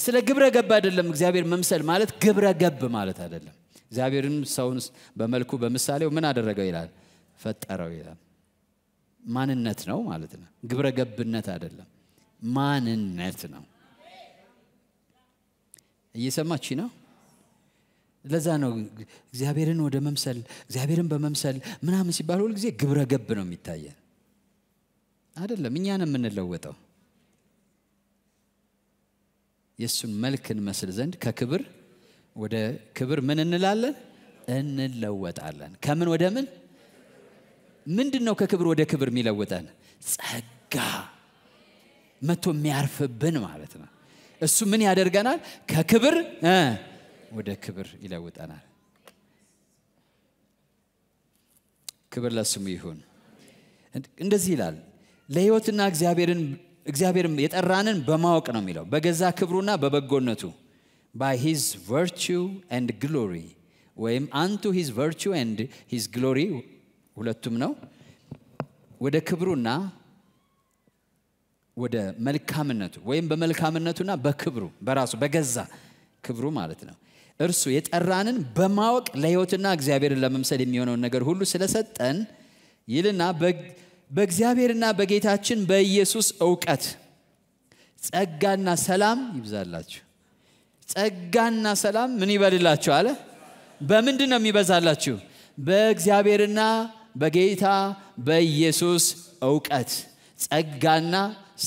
ስለ ግብረ ገብ አይደለም እግዚአብሔር መምሰል ማለት ግብረ ገብ ማለት አይደለም። እግዚአብሔርም ሰውን በመልኩ በምሳሌው ምን አደረገው ይላል? ፈጠረው ይላል። ማንነት ነው ማለት ነው። ግብረ ገብነት አይደለም፣ ማንነት ነው። እየሰማች ነው። ለዛ ነው እግዚአብሔርን ወደ መምሰል እግዚአብሔርን በመምሰል ምናምን ሲባል ሁል ጊዜ ግብረ ገብ ነው የሚታየን አይደለም። እኛ ነው የምንለወጠው። የእሱን መልክ እንመስል ዘንድ ከክብር ወደ ክብር ምን እንላለን? እንለወጣለን። ከምን ወደ ምን? ምንድን ነው ከክብር ወደ ክብር የሚለውጠን? ጸጋ መቶ የሚያርፍብን ማለት ነው። እሱ ምን ያደርገናል? ከክብር ወደ ክብር ይለውጠናል። ክብር ለስሙ ይሁን። እንደዚህ ይላል ለህይወትና እግዚአብሔርን እግዚአብሔር የጠራንን በማወቅ ነው የሚለው በገዛ ክብሩና በበጎነቱ ባይ ሂዝ ቨርቹ ግሎሪ ወይም አንቱ ሂዝ ቨርቹ ኤንድ ሂዝ ግሎሪ ሁለቱም ነው ወደ ክብሩና ወደ መልካምነቱ ወይም በመልካምነቱና በክብሩ በራሱ በገዛ ክብሩ ማለት ነው እርሱ የጠራንን በማወቅ ለህይወትና እግዚአብሔርን ለመምሰል የሚሆነውን ነገር ሁሉ ስለሰጠን ይልና በእግዚአብሔርና በጌታችን በኢየሱስ እውቀት ጸጋና ሰላም ይብዛላችሁ ጸጋና ሰላም ምን ይበልላችሁ አለ በምንድን ነው የሚበዛላችሁ በእግዚአብሔርና በጌታ በኢየሱስ እውቀት ጸጋና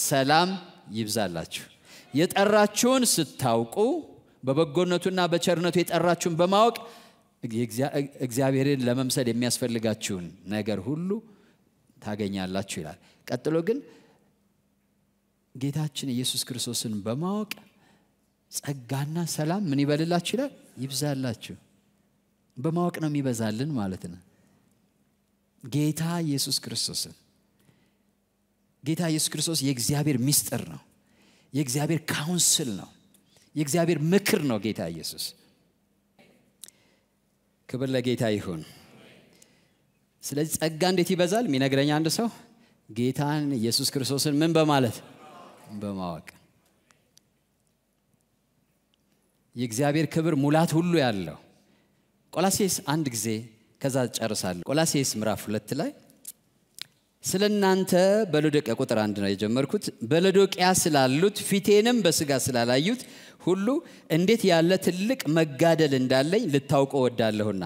ሰላም ይብዛላችሁ። የጠራችሁን ስታውቁ በበጎነቱና በቸርነቱ የጠራችሁን በማወቅ እግዚአብሔርን ለመምሰል የሚያስፈልጋችሁን ነገር ሁሉ ታገኛላችሁ ይላል። ቀጥሎ ግን ጌታችን ኢየሱስ ክርስቶስን በማወቅ ጸጋና ሰላም ምን ይበልላችሁ ይላል? ይብዛላችሁ። በማወቅ ነው የሚበዛልን ማለት ነው። ጌታ ኢየሱስ ክርስቶስን ጌታ ኢየሱስ ክርስቶስ የእግዚአብሔር ምስጢር ነው የእግዚአብሔር ካውንስል ነው የእግዚአብሔር ምክር ነው ጌታ ኢየሱስ ክብር ለጌታ ይሁን ስለዚህ ጸጋ እንዴት ይበዛል የሚነግረኝ አንድ ሰው ጌታን ኢየሱስ ክርስቶስን ምን በማለት በማወቅ የእግዚአብሔር ክብር ሙላት ሁሉ ያለው ቆላሴስ አንድ ጊዜ ከዛ ጨርሳለሁ። ቆላሴስ ምዕራፍ ሁለት ላይ ስለ እናንተ በሎዶቅያ ቁጥር አንድ ነው የጀመርኩት። በሎዶቅያ ስላሉት ፊቴንም በስጋ ስላላዩት ሁሉ እንዴት ያለ ትልቅ መጋደል እንዳለኝ ልታውቀ ወዳለሁና።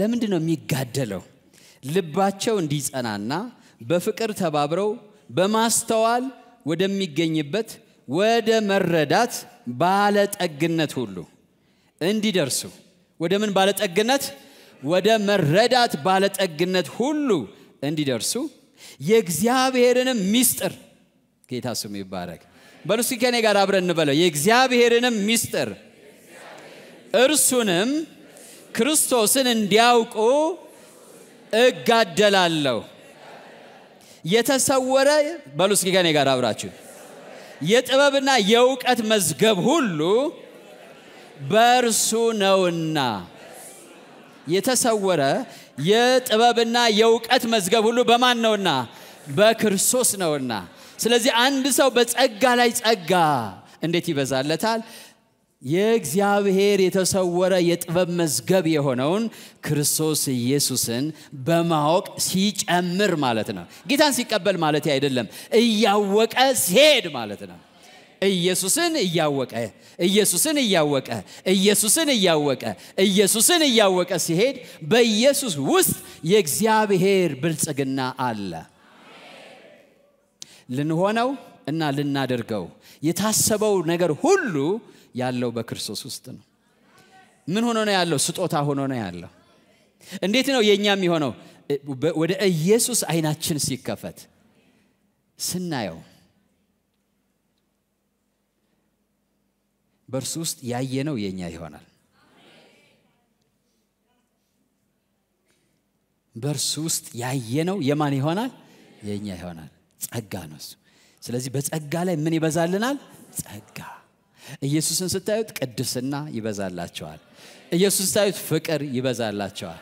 ለምንድ ነው የሚጋደለው? ልባቸው እንዲጸናና በፍቅር ተባብረው በማስተዋል ወደሚገኝበት ወደ መረዳት ባለጠግነት ሁሉ እንዲደርሱ ወደ ምን ባለጠግነት ወደ መረዳት ባለጠግነት ሁሉ እንዲደርሱ የእግዚአብሔርንም ሚስጥር ጌታ ስሙ ይባረክ። በሉስ ከኔ ጋር አብረን እንበለው። የእግዚአብሔርንም ሚስጥር እርሱንም ክርስቶስን እንዲያውቁ እጋደላለሁ። የተሰወረ በሉስ ከኔ ጋር አብራችሁ የጥበብና የእውቀት መዝገብ ሁሉ በእርሱ ነውና የተሰወረ የጥበብና የእውቀት መዝገብ ሁሉ በማን ነውና? በክርስቶስ ነውና። ስለዚህ አንድ ሰው በጸጋ ላይ ጸጋ እንዴት ይበዛለታል? የእግዚአብሔር የተሰወረ የጥበብ መዝገብ የሆነውን ክርስቶስ ኢየሱስን በማወቅ ሲጨምር ማለት ነው። ጌታን ሲቀበል ማለት አይደለም፣ እያወቀ ሲሄድ ማለት ነው። ኢየሱስን እያወቀ ኢየሱስን እያወቀ ኢየሱስን እያወቀ ኢየሱስን እያወቀ ሲሄድ በኢየሱስ ውስጥ የእግዚአብሔር ብልጽግና አለ። ልንሆነው እና ልናደርገው የታሰበው ነገር ሁሉ ያለው በክርስቶስ ውስጥ ነው። ምን ሆኖ ነው ያለው? ስጦታ ሆኖ ነው ያለው። እንዴት ነው የእኛ የሚሆነው? ወደ ኢየሱስ አይናችን ሲከፈት ስናየው በእርሱ ውስጥ ያየነው የኛ ይሆናል። በእርሱ ውስጥ ያየነው የማን ይሆናል? የኛ ይሆናል። ጸጋ ነው እሱ። ስለዚህ በጸጋ ላይ ምን ይበዛልናል? ጸጋ። ኢየሱስን ስታዩት ቅድስና ይበዛላቸዋል። ኢየሱስ ስታዩት ፍቅር ይበዛላቸዋል።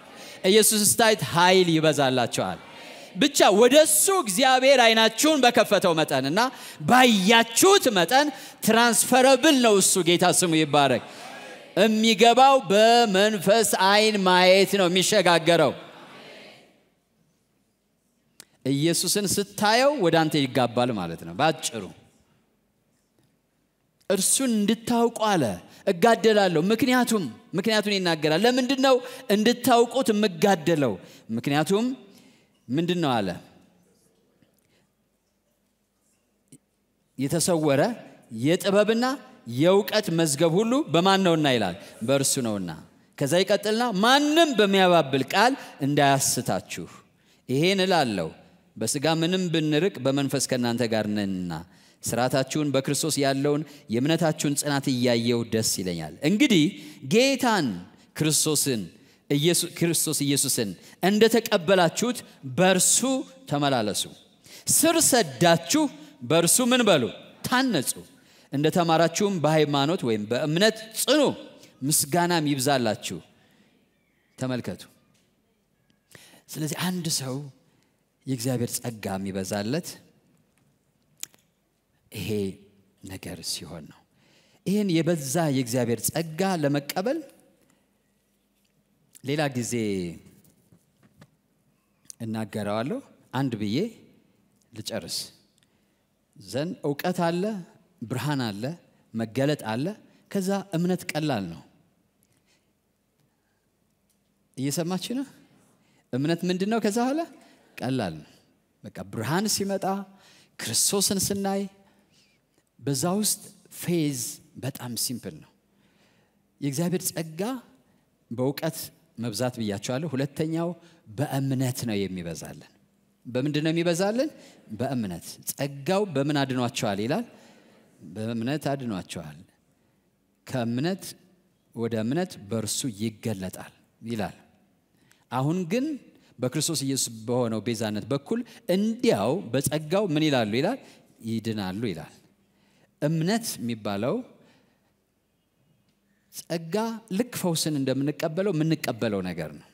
ኢየሱስ ስታዩት ኃይል ይበዛላቸዋል። ብቻ ወደ እሱ እግዚአብሔር አይናችሁን በከፈተው መጠን እና ባያችሁት መጠን ትራንስፈረብል ነው እሱ ጌታ ስሙ ይባረክ የሚገባው በመንፈስ አይን ማየት ነው የሚሸጋገረው ኢየሱስን ስታየው ወደ አንተ ይጋባል ማለት ነው በአጭሩ እርሱን እንድታውቁ አለ እጋደላለሁ ምክንያቱም ምክንያቱን ይናገራል ለምንድን ነው እንድታውቁት የምጋደለው ምክንያቱም ምንድን ነው አለ የተሰወረ የጥበብና የእውቀት መዝገብ ሁሉ በማን ነውና ይላል በእርሱ ነውና ከዛ ይቀጥልና ማንም በሚያባብል ቃል እንዳያስታችሁ ይሄን እላለሁ በስጋ ምንም ብንርቅ በመንፈስ ከእናንተ ጋር ነንና ስርዓታችሁን በክርስቶስ ያለውን የእምነታችሁን ጽናት እያየው ደስ ይለኛል እንግዲህ ጌታን ክርስቶስን ክርስቶስ ኢየሱስን እንደተቀበላችሁት በእርሱ ተመላለሱ። ስር ሰዳችሁ በእርሱ ምን በሉ ታነጹ። እንደ ተማራችሁም በሃይማኖት ወይም በእምነት ጽኑ፣ ምስጋናም ይብዛላችሁ። ተመልከቱ። ስለዚህ አንድ ሰው የእግዚአብሔር ጸጋ የሚበዛለት ይሄ ነገር ሲሆን ነው። ይህን የበዛ የእግዚአብሔር ጸጋ ለመቀበል ሌላ ጊዜ እናገረዋለሁ። አንድ ብዬ ልጨርስ ዘንድ እውቀት አለ፣ ብርሃን አለ፣ መገለጥ አለ። ከዛ እምነት ቀላል ነው። እየሰማች ነው። እምነት ምንድን ነው? ከዛ ኋላ ቀላል ነው። በቃ ብርሃን ሲመጣ ክርስቶስን ስናይ በዛ ውስጥ ፌዝ በጣም ሲምፕል ነው። የእግዚአብሔር ጸጋ በእውቀት መብዛት ብያቸዋለሁ። ሁለተኛው በእምነት ነው የሚበዛልን። በምንድን ነው የሚበዛልን? በእምነት ጸጋው በምን አድኗቸዋል ይላል። በእምነት አድኗቸዋል። ከእምነት ወደ እምነት በእርሱ ይገለጣል ይላል። አሁን ግን በክርስቶስ ኢየሱስ በሆነው ቤዛነት በኩል እንዲያው በጸጋው ምን ይላሉ ይላል ይድናሉ ይላል። እምነት የሚባለው ጸጋ ልክ ፈውስን እንደምንቀበለው የምንቀበለው ነገር ነው።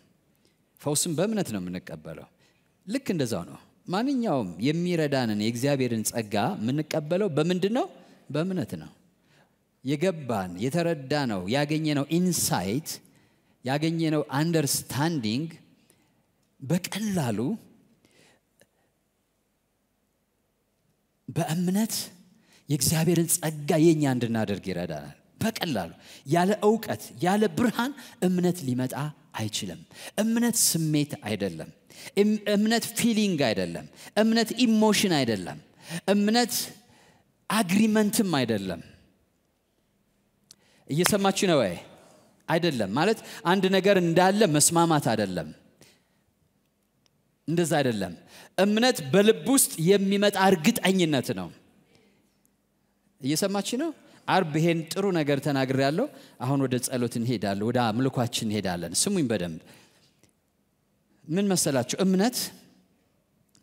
ፈውስን በእምነት ነው የምንቀበለው። ልክ እንደዛው ነው። ማንኛውም የሚረዳንን የእግዚአብሔርን ጸጋ የምንቀበለው በምንድን ነው? በእምነት ነው። የገባን የተረዳ ነው ያገኘነው ኢንሳይት ያገኘነው አንደርስታንዲንግ በቀላሉ በእምነት የእግዚአብሔርን ጸጋ የኛ እንድናደርግ ይረዳናል። በቀላሉ ያለ እውቀት ያለ ብርሃን እምነት ሊመጣ አይችልም። እምነት ስሜት አይደለም። እምነት ፊሊንግ አይደለም። እምነት ኢሞሽን አይደለም። እምነት አግሪመንትም አይደለም። እየሰማችሁ ነው ወይ? አይደለም ማለት አንድ ነገር እንዳለ መስማማት አይደለም። እንደዛ አይደለም። እምነት በልብ ውስጥ የሚመጣ እርግጠኝነት ነው። እየሰማች ነው? አርብ ይሄን ጥሩ ነገር ተናግር ያለው አሁን ወደ ጸሎት እንሄዳለን፣ ወደ አምልኳችን እንሄዳለን። ስሙኝ በደንብ ምን መሰላችሁ? እምነት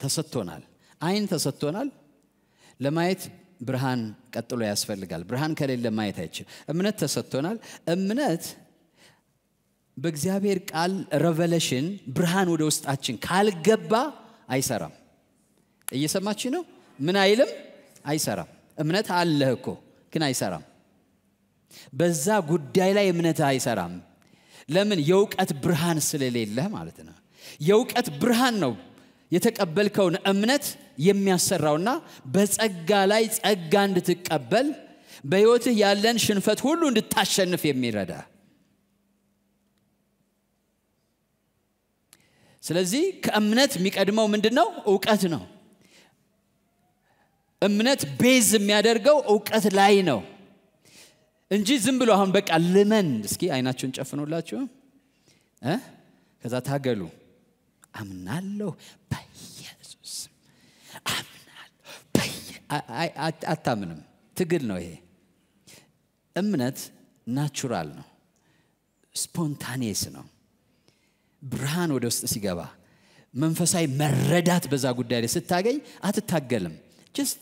ተሰጥቶናል፣ አይን ተሰጥቶናል። ለማየት ብርሃን ቀጥሎ ያስፈልጋል። ብርሃን ከሌለ ማየት አይችል። እምነት ተሰጥቶናል። እምነት በእግዚአብሔር ቃል ረቨለሽን ብርሃን ወደ ውስጣችን ካልገባ አይሰራም። እየሰማች ነው? ምን አይልም? አይሰራም። እምነት አለህ እኮ ግን አይሰራም። በዛ ጉዳይ ላይ እምነት አይሰራም። ለምን? የእውቀት ብርሃን ስለሌለህ ማለት ነው። የእውቀት ብርሃን ነው የተቀበልከውን እምነት የሚያሰራውና በጸጋ ላይ ጸጋ እንድትቀበል በሕይወትህ ያለን ሽንፈት ሁሉ እንድታሸንፍ የሚረዳ ስለዚህ ከእምነት የሚቀድመው ምንድን ነው? እውቀት ነው። እምነት ቤዝ የሚያደርገው እውቀት ላይ ነው እንጂ ዝም ብሎ አሁን በቃ ልመን እስኪ አይናችሁን ጨፍኖላችሁ ከዛ ታገሉ አምናለሁ በኢየሱስ አታምንም ትግል ነው ይሄ እምነት ናቹራል ነው ስፖንታኔስ ነው ብርሃን ወደ ውስጥ ሲገባ መንፈሳዊ መረዳት በዛ ጉዳይ ላይ ስታገኝ አትታገልም ጀስት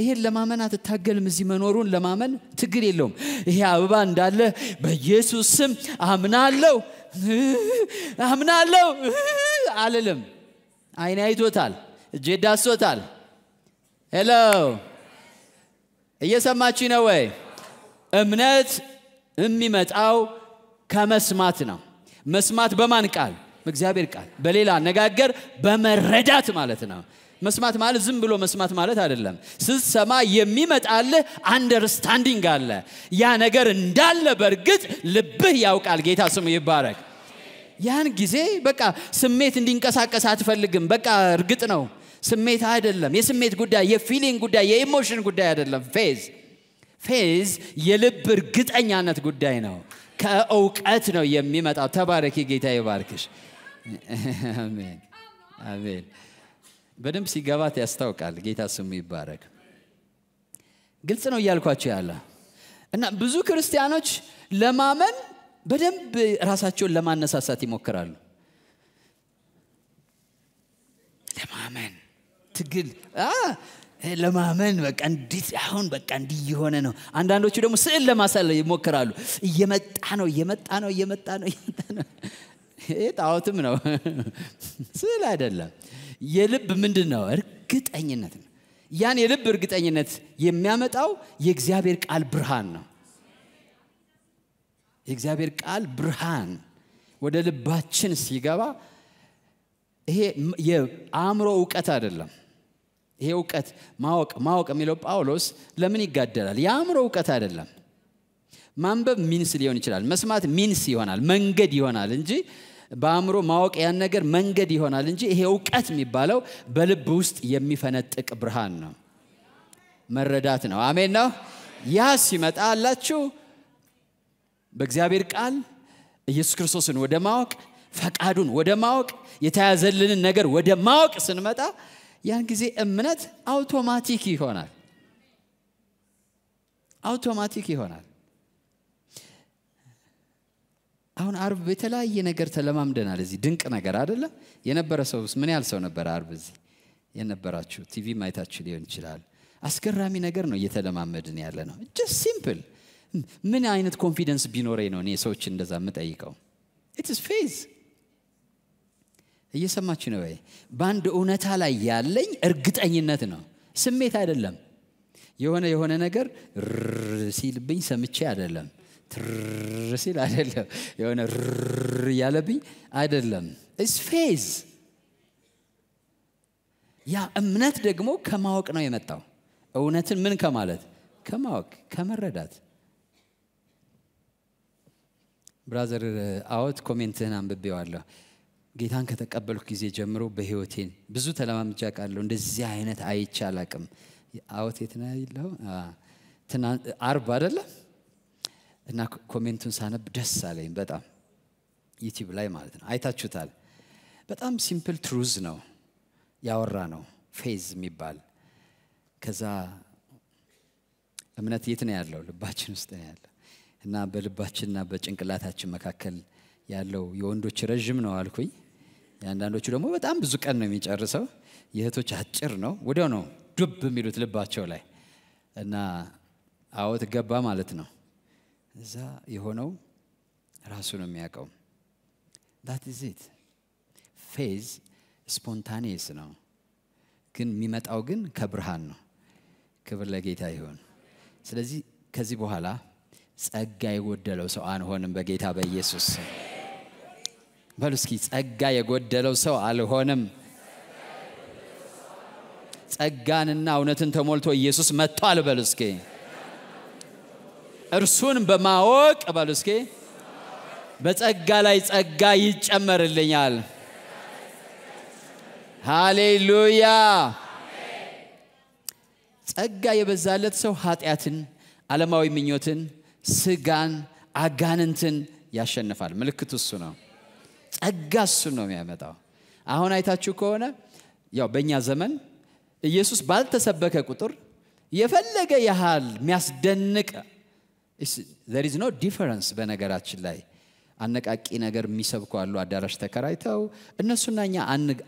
ይሄን ለማመን አትታገልም። እዚህ መኖሩን ለማመን ትግል የለውም። ይሄ አበባ እንዳለ በኢየሱስ ስም አምናለው አምናለው አልልም። አይን አይቶታል፣ እጄ ዳሶታል። ሄሎ እየሰማችሁ ነው ወይ? እምነት የሚመጣው ከመስማት ነው። መስማት በማን ቃል? እግዚአብሔር ቃል። በሌላ አነጋገር በመረዳት ማለት ነው። መስማት ማለት ዝም ብሎ መስማት ማለት አይደለም። ስትሰማ የሚመጣልህ አንደርስታንዲንግ አለ። ያ ነገር እንዳለ በእርግጥ ልብህ ያውቃል። ጌታ ስሙ ይባረክ። ያን ጊዜ በቃ ስሜት እንዲንቀሳቀስ አትፈልግም። በቃ እርግጥ ነው ስሜት አይደለም፣ የስሜት ጉዳይ፣ የፊሊንግ ጉዳይ፣ የኢሞሽን ጉዳይ አይደለም። ፌዝ ፌዝ የልብ እርግጠኛነት ጉዳይ ነው። ከእውቀት ነው የሚመጣው። ተባረኪ። ጌታ ይባርክሽ። አሜን አሜን። በደንብ ሲገባት ያስታውቃል። ጌታ ስሙ ይባረግ ግልጽ ነው እያልኳቸው ያለ እና ብዙ ክርስቲያኖች ለማመን በደንብ ራሳቸውን ለማነሳሳት ይሞክራሉ። ለማመን ትግል ለማመን በቃ እንዲት አሁን በቃ እንዲ እየሆነ ነው። አንዳንዶቹ ደግሞ ስዕል ለማሳለ ይሞክራሉ። እየመጣ ነው እየመጣ ነው እየመጣ ነው እየመጣ ነው። ይሄ ጣዖትም ነው፣ ስዕል አይደለም። የልብ ምንድን ነው? እርግጠኝነት ነው። ያን የልብ እርግጠኝነት የሚያመጣው የእግዚአብሔር ቃል ብርሃን ነው። የእግዚአብሔር ቃል ብርሃን ወደ ልባችን ሲገባ ይሄ የአእምሮ እውቀት አይደለም። ይሄ እውቀት ማወቅ ማወቅ የሚለው ጳውሎስ ለምን ይጋደላል? የአእምሮ እውቀት አይደለም። ማንበብ ሚንስ ሊሆን ይችላል። መስማት ሚንስ ይሆናል፣ መንገድ ይሆናል እንጂ በአእምሮ ማወቅ ያን ነገር መንገድ ይሆናል እንጂ ይሄ እውቀት የሚባለው በልብ ውስጥ የሚፈነጥቅ ብርሃን ነው መረዳት ነው አሜን ነው ያ ሲመጣ አላችሁ በእግዚአብሔር ቃል ኢየሱስ ክርስቶስን ወደ ማወቅ ፈቃዱን ወደ ማወቅ የተያዘልንን ነገር ወደ ማወቅ ስንመጣ ያን ጊዜ እምነት አውቶማቲክ ይሆናል አውቶማቲክ ይሆናል አሁን አርብ የተለያየ ነገር ተለማምደናል። እዚህ ድንቅ ነገር አደለ? የነበረ ሰውስ ምን ያህል ሰው ነበረ አርብ እዚህ የነበራችሁ? ቲቪ ማየታችሁ ሊሆን ይችላል። አስገራሚ ነገር ነው እየተለማመድን ያለ ነው። ጀስት ሲምፕል። ምን አይነት ኮንፊደንስ ቢኖረኝ ነው እኔ ሰዎች እንደዛ የምጠይቀው? ኢትስ ፌዝ እየሰማችሁ ነው ወይ? በአንድ እውነታ ላይ ያለኝ እርግጠኝነት ነው፣ ስሜት አይደለም። የሆነ የሆነ ነገር ሲልብኝ ሰምቼ አይደለም። ትር ሲል አይደለም፣ የሆነ ር እያለብኝ አይደለም። ስፌዝ ፌዝ። ያ እምነት ደግሞ ከማወቅ ነው የመጣው። እውነትን ምን ከማለት ከማወቅ ከመረዳት ብራዘር አወት ኮሜንትህን አንብቤዋለሁ። ጌታን ከተቀበልኩ ጊዜ ጀምሮ በህይወቴን ብዙ ተለማምጃ ቃለሁ። እንደዚህ አይነት አይቻላቅም አወት የትና ነው አርብ አይደለም እና ኮሜንቱን ሳነብ ደስ አለኝ በጣም ዩቲብ ላይ ማለት ነው አይታችሁታል በጣም ሲምፕል ትሩዝ ነው ያወራ ነው ፌዝ የሚባል ከዛ እምነት የት ነው ያለው ልባችን ውስጥ ነው ያለው እና በልባችንና በጭንቅላታችን መካከል ያለው የወንዶች ረዥም ነው አልኩኝ የአንዳንዶቹ ደግሞ በጣም ብዙ ቀን ነው የሚጨርሰው የእህቶች አጭር ነው ወዲያው ነው ዱብ የሚሉት ልባቸው ላይ እና አዎት ገባ ማለት ነው እዛ የሆነው ራሱ ነው የሚያውቀው ዳት ኢዝ ፌዝ ስፖንታኔስ ነው ግን የሚመጣው ግን ከብርሃን ነው ክብር ለጌታ ይሆን ስለዚህ ከዚህ በኋላ ጸጋ የጎደለው ሰው አንሆንም በጌታ በኢየሱስ በሉ እስኪ ጸጋ የጎደለው ሰው አልሆንም ጸጋንና እውነትን ተሞልቶ ኢየሱስ መጥቷል በሉ እስኪ እርሱን በማወቅ በሉ እስኪ በጸጋ ላይ ጸጋ ይጨመርልኛል። ሃሌሉያ። ጸጋ የበዛለት ሰው ኃጢአትን፣ ዓለማዊ ምኞትን፣ ስጋን፣ አጋንንትን ያሸንፋል። ምልክቱ እሱ ነው። ጸጋ እሱን ነው የሚያመጣው። አሁን አይታችሁ ከሆነ ያው በእኛ ዘመን ኢየሱስ ባልተሰበከ ቁጥር የፈለገ ያህል የሚያስደንቅ ዘር ኢዝ ኖ ዲፈረንስ በነገራችን ላይ አነቃቂ ነገር የሚሰብኩ አሉ አዳራሽ ተከራይተው እነሱና እኛ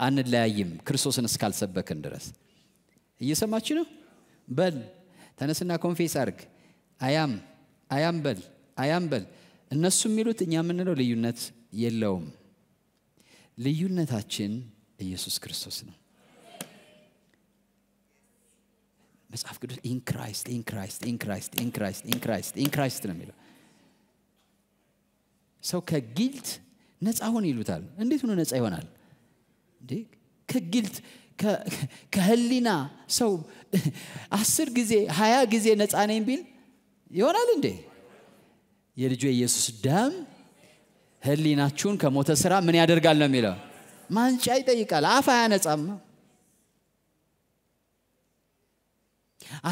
አንለያይም ክርስቶስን እስካልሰበክን ድረስ እየሰማች ነው በል ተነስና ኮንፌስ አርግ አያም አያም በል አያም በል እነሱ የሚሉት እኛ የምንለው ልዩነት የለውም ልዩነታችን ኢየሱስ ክርስቶስ ነው መጽሐፍ ቅዱስ ኢንክራይስት ኢንክራይስት ኢንክራይስት ኢንክራይስት ኢንክራይስት ኢንክራይስት ነው የሚለው ሰው ከጊልት ነፃ ሆን ይሉታል እንዴት ሆኖ ነፃ ይሆናል ከጊልት ከህሊና ሰው አስር ጊዜ ሀያ ጊዜ ነፃ ነኝ ቢል ይሆናል እንዴ የልጁ የኢየሱስ ደም ህሊናችሁን ከሞተ ስራ ምን ያደርጋል ነው የሚለው ማንጫ ይጠይቃል አፍ አያነጻም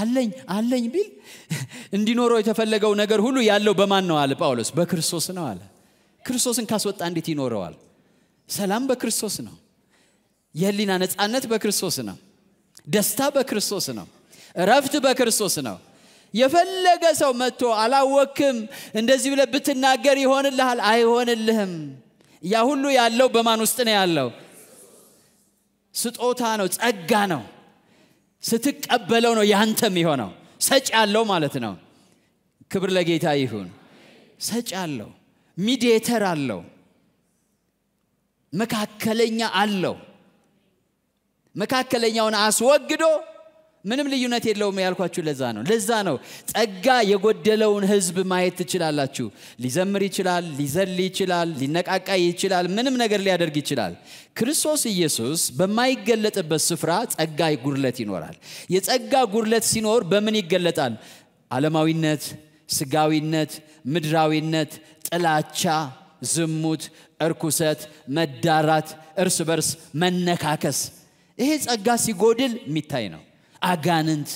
አለኝ አለኝ ቢል እንዲኖረው የተፈለገው ነገር ሁሉ ያለው በማን ነው አለ ጳውሎስ በክርስቶስ ነው አለ ክርስቶስን ካስወጣ እንዴት ይኖረዋል ሰላም በክርስቶስ ነው የህሊና ነፃነት በክርስቶስ ነው ደስታ በክርስቶስ ነው እረፍት በክርስቶስ ነው የፈለገ ሰው መጥቶ አላወክም እንደዚህ ብለ ብትናገር ይሆንልሃል አይሆንልህም ያ ሁሉ ያለው በማን ውስጥ ነው ያለው ስጦታ ነው ጸጋ ነው ስትቀበለው ነው ያንተም የሆነው። ሰጭ አለው ማለት ነው። ክብር ለጌታ ይሁን። ሰጭ አለው፣ ሚዲየተር አለው፣ መካከለኛ አለው። መካከለኛውን አስወግዶ ምንም ልዩነት የለውም ያልኳችሁ ለዛ ነው። ለዛ ነው ጸጋ የጎደለውን ህዝብ ማየት ትችላላችሁ። ሊዘምር ይችላል፣ ሊዘል ይችላል፣ ሊነቃቃ ይችላል፣ ምንም ነገር ሊያደርግ ይችላል። ክርስቶስ ኢየሱስ በማይገለጥበት ስፍራ ጸጋ ጉድለት ይኖራል። የጸጋ ጉድለት ሲኖር በምን ይገለጣል? አለማዊነት፣ ስጋዊነት፣ ምድራዊነት፣ ጥላቻ፣ ዝሙት፣ እርኩሰት፣ መዳራት፣ እርስ በርስ መነካከስ። ይሄ ጸጋ ሲጎድል የሚታይ ነው። አጋንንት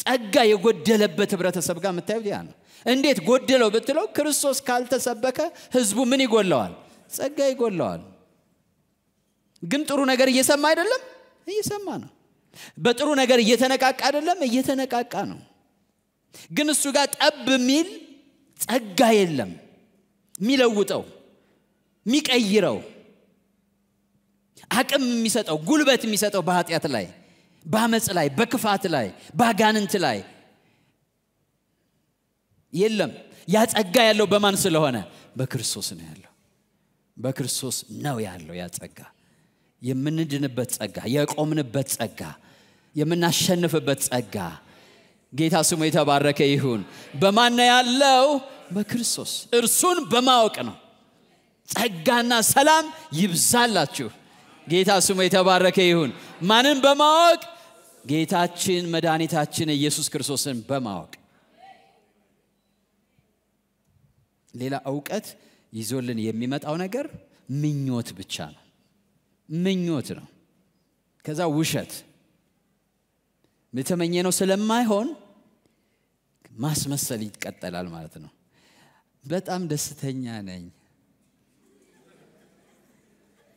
ጸጋ የጎደለበት ህብረተሰብ ጋር የምታዩት ያ ነው እንዴት ጎደለው ብትለው ክርስቶስ ካልተሰበከ ህዝቡ ምን ይጎለዋል ጸጋ ይጎለዋል ግን ጥሩ ነገር እየሰማ አይደለም እየሰማ ነው በጥሩ ነገር እየተነቃቃ አይደለም እየተነቃቃ ነው ግን እሱ ጋር ጠብ የሚል ጸጋ የለም የሚለውጠው የሚቀይረው አቅም የሚሰጠው ጉልበት የሚሰጠው በኃጢአት ላይ በአመፅ ላይ በክፋት ላይ በአጋንንት ላይ የለም ያጸጋ ያለው በማን ስለሆነ በክርስቶስ ነው ያለው በክርስቶስ ነው ያለው ያጸጋ የምንድንበት ጸጋ የቆምንበት ጸጋ የምናሸንፍበት ጸጋ ጌታ ስሙ የተባረከ ይሁን በማን ያለው በክርስቶስ እርሱን በማወቅ ነው ጸጋና ሰላም ይብዛላችሁ ጌታ ስሙ የተባረከ ይሁን። ማንን በማወቅ ጌታችን መድኃኒታችን ኢየሱስ ክርስቶስን በማወቅ ሌላ እውቀት ይዞልን የሚመጣው ነገር ምኞት ብቻ ነው። ምኞት ነው። ከዛ ውሸት የተመኘ ነው ስለማይሆን ማስመሰል ይቀጠላል ማለት ነው። በጣም ደስተኛ ነኝ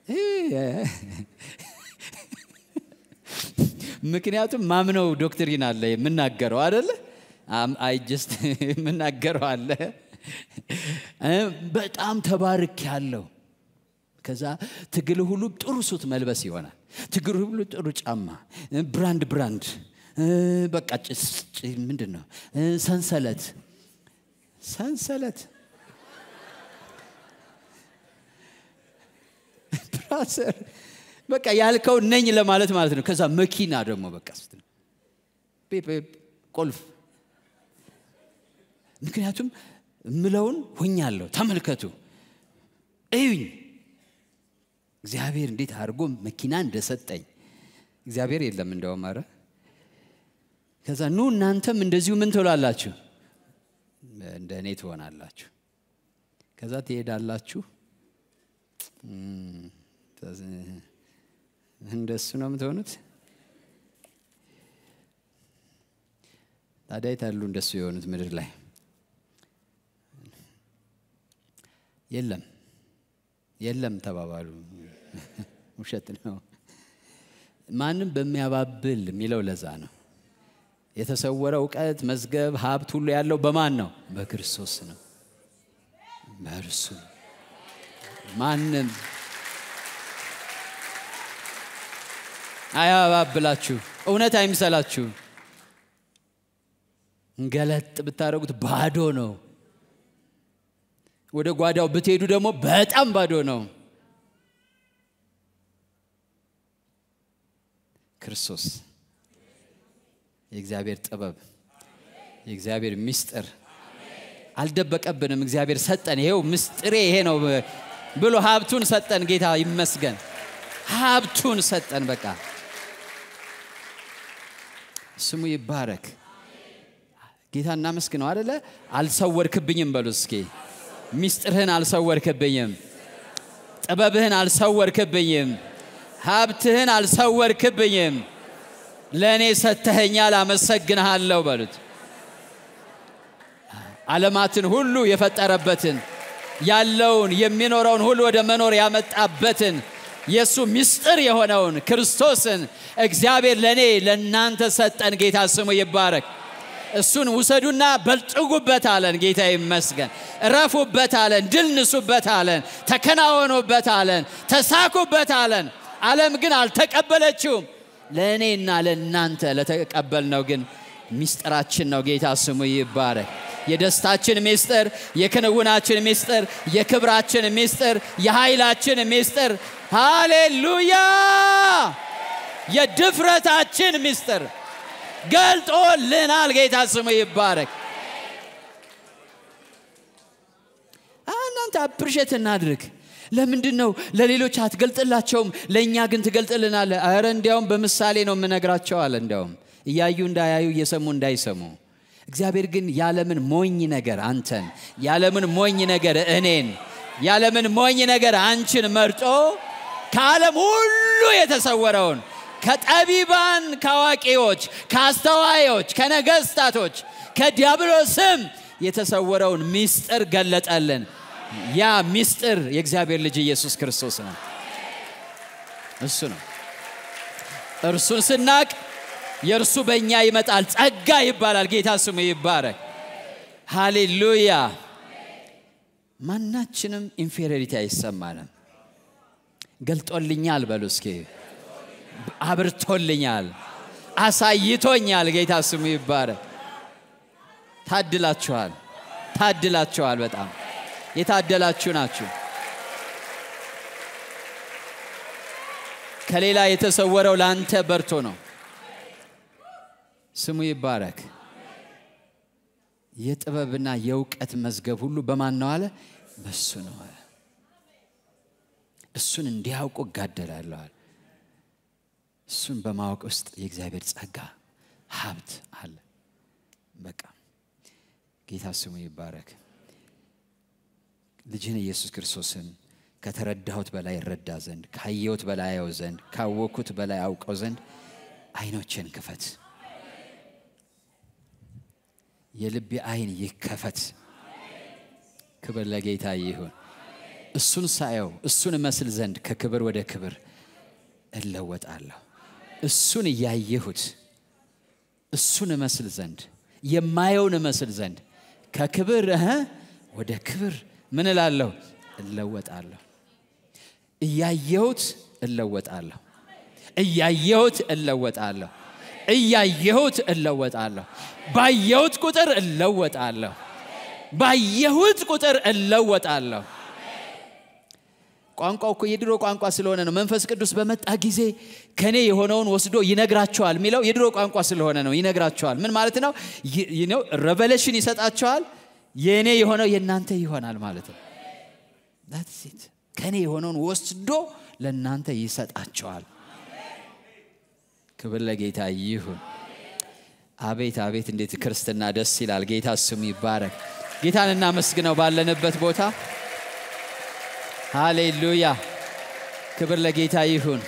ምክንያቱም ማምነው ዶክትሪን አለ የምናገረው አደለ አይ ጀስት የምናገረው አለ በጣም ተባርክ ያለው ከዛ ትግል ሁሉ ጥሩ ሱት መልበስ ይሆናል ትግል ሁሉ ጥሩ ጫማ ብራንድ ብራንድ በቃ ምንድን ነው ሰንሰለት ሰንሰለት ብራዘር በቃ ያልከው ነኝ ለማለት ማለት ነው ከዛ መኪና ደግሞ በቃ ስትል ቆልፍ ምክንያቱም ምለውን ሆኛለሁ ተመልከቱ እዩኝ እግዚአብሔር እንዴት አድርጎ መኪና እንደሰጠኝ እግዚአብሔር የለም እንደውም አረ ከዛ ኑ እናንተም እንደዚሁ ምን ትላላችሁ እንደ እኔ ትሆናላችሁ ከዛ ትሄዳላችሁ እንደሱ ነው የምትሆኑት? ታዲያ የታሉ እንደሱ የሆኑት ምድር ላይ? የለም የለም ተባባሉ። ውሸት ነው። ማንም በሚያባብል የሚለው ለዛ ነው። የተሰወረ እውቀት፣ መዝገብ፣ ሀብት ሁሉ ያለው በማን ነው? በክርስቶስ ነው፣ በእርሱ ነው። ማንም አያባብላችሁ፣ እውነት አይምሰላችሁ። እንገለጥ ብታደረጉት ባዶ ነው። ወደ ጓዳው ብትሄዱ ደግሞ በጣም ባዶ ነው። ክርስቶስ የእግዚአብሔር ጥበብ የእግዚአብሔር ምስጢር አልደበቀብንም። እግዚአብሔር ሰጠን። ይሄው ምስጢሬ ይሄ ነው። ብሎ ሀብቱን ሰጠን። ጌታ ይመስገን፣ ሀብቱን ሰጠን። በቃ ስሙ ይባረክ። ጌታ እናመስግነው አደለ? አልሰወርክብኝም በሉ እስኪ። ሚስጥርህን አልሰወርክብኝም፣ ጥበብህን አልሰወርክብኝም፣ ሀብትህን አልሰወርክብኝም። ለእኔ ሰተኸኛል፣ አመሰግንሃለሁ በሉት። አለማትን ሁሉ የፈጠረበትን ያለውን የሚኖረውን ሁሉ ወደ መኖር ያመጣበትን የእሱ ምስጢር የሆነውን ክርስቶስን እግዚአብሔር ለእኔ ለእናንተ ሰጠን። ጌታ ስሙ ይባረክ። እሱን ውሰዱና በልጥጉበት አለን። ጌታ ይመስገን። እረፉበት አለን። ድል ንሱበት አለን። ተከናወኑበት አለን። ተሳኩበት አለን። አለም ግን አልተቀበለችውም። ለእኔና ለእናንተ ለተቀበልነው ግን ሚስጥራችን ነው። ጌታ ስሙ ይባረክ። የደስታችን ሚስጥር፣ የክንውናችን ሚስጥር የክብራችን ሚስጥር፣ የኃይላችን ሚስጥር፣ ሃሌሉያ! የድፍረታችን ምስጢር ገልጦልናል። ጌታ ስሙ ይባረክ። እናንተ አፕሪሼት እናድርግ። ለምንድን ነው ለሌሎች አትገልጥላቸውም፣ ለእኛ ግን ትገልጥልናለ? እረ እንዲያውም በምሳሌ ነው የምነግራቸው አለ እንዲያውም እያዩ እንዳያዩ እየሰሙ እንዳይሰሙ እግዚአብሔር ግን ያለምን ሞኝ ነገር አንተን ያለምን ሞኝ ነገር እኔን ያለምን ሞኝ ነገር አንቺን መርጦ ከዓለም ሁሉ የተሰወረውን ከጠቢባን ከአዋቂዎች ከአስተዋዮች ከነገስታቶች ከዲያብሎስም የተሰወረውን ምስጢር ገለጠልን ያ ምስጢር የእግዚአብሔር ልጅ ኢየሱስ ክርስቶስ ነው እሱ ነው እርሱን ስናቅ የእርሱ በእኛ ይመጣል። ጸጋ ይባላል። ጌታ ስሙ ይባረክ። ሃሌሉያ። ማናችንም ኢንፌሪሪቲ አይሰማንም። ገልጦልኛል በሉ እስኪ፣ አብርቶልኛል፣ አሳይቶኛል። ጌታ ስሙ ይባረክ። ታድላችኋል፣ ታድላችኋል። በጣም የታደላችሁ ናችሁ። ከሌላ የተሰወረው ለአንተ በርቶ ነው። ስሙ ይባረክ። የጥበብና የእውቀት መዝገብ ሁሉ በማን ነው አለ? በሱ ነው አለ። እሱን እንዲያውቁ እጋደላለዋል። እሱን በማወቅ ውስጥ የእግዚአብሔር ጸጋ ሀብት አለ። በቃ ጌታ ስሙ ይባረክ። ልጅን ኢየሱስ ክርስቶስን ከተረዳሁት በላይ እረዳ ዘንድ ካየሁት በላይ አየው ዘንድ ካወቅኩት በላይ አውቀው ዘንድ አይኖችን ክፈት። የልቤ አይን ይከፈት። ክብር ለጌታ ይሁን። እሱን ሳየው እሱን መስል ዘንድ ከክብር ወደ ክብር እለወጣለሁ። እሱን እያየሁት እሱን መስል ዘንድ የማየውን መስል ዘንድ ከክብር ወደ ክብር ምን እላለሁ? እለወጣለሁ። እያየሁት እለወጣለሁ። እያየሁት እለወጣለሁ። እያየሁት እለወጣለሁ። ባየሁት ቁጥር እለወጣለሁ። ባየሁት ቁጥር እለወጣለሁ። ቋንቋው እኮ የድሮ ቋንቋ ስለሆነ ነው። መንፈስ ቅዱስ በመጣ ጊዜ ከኔ የሆነውን ወስዶ ይነግራቸዋል የሚለው የድሮ ቋንቋ ስለሆነ ነው። ይነግራቸዋል ምን ማለት ነው? ረቨሌሽን ይሰጣቸዋል። የእኔ የሆነው የእናንተ ይሆናል ማለት ነው። ከኔ የሆነውን ወስዶ ለእናንተ ይሰጣቸዋል። ክብር ለጌታ ይሁን። አቤት አቤት፣ እንዴት ክርስትና ደስ ይላል። ጌታ ስሙ ይባረክ። ጌታን እናመስግነው ባለንበት ቦታ። ሃሌሉያ። ክብር ለጌታ ይሁን።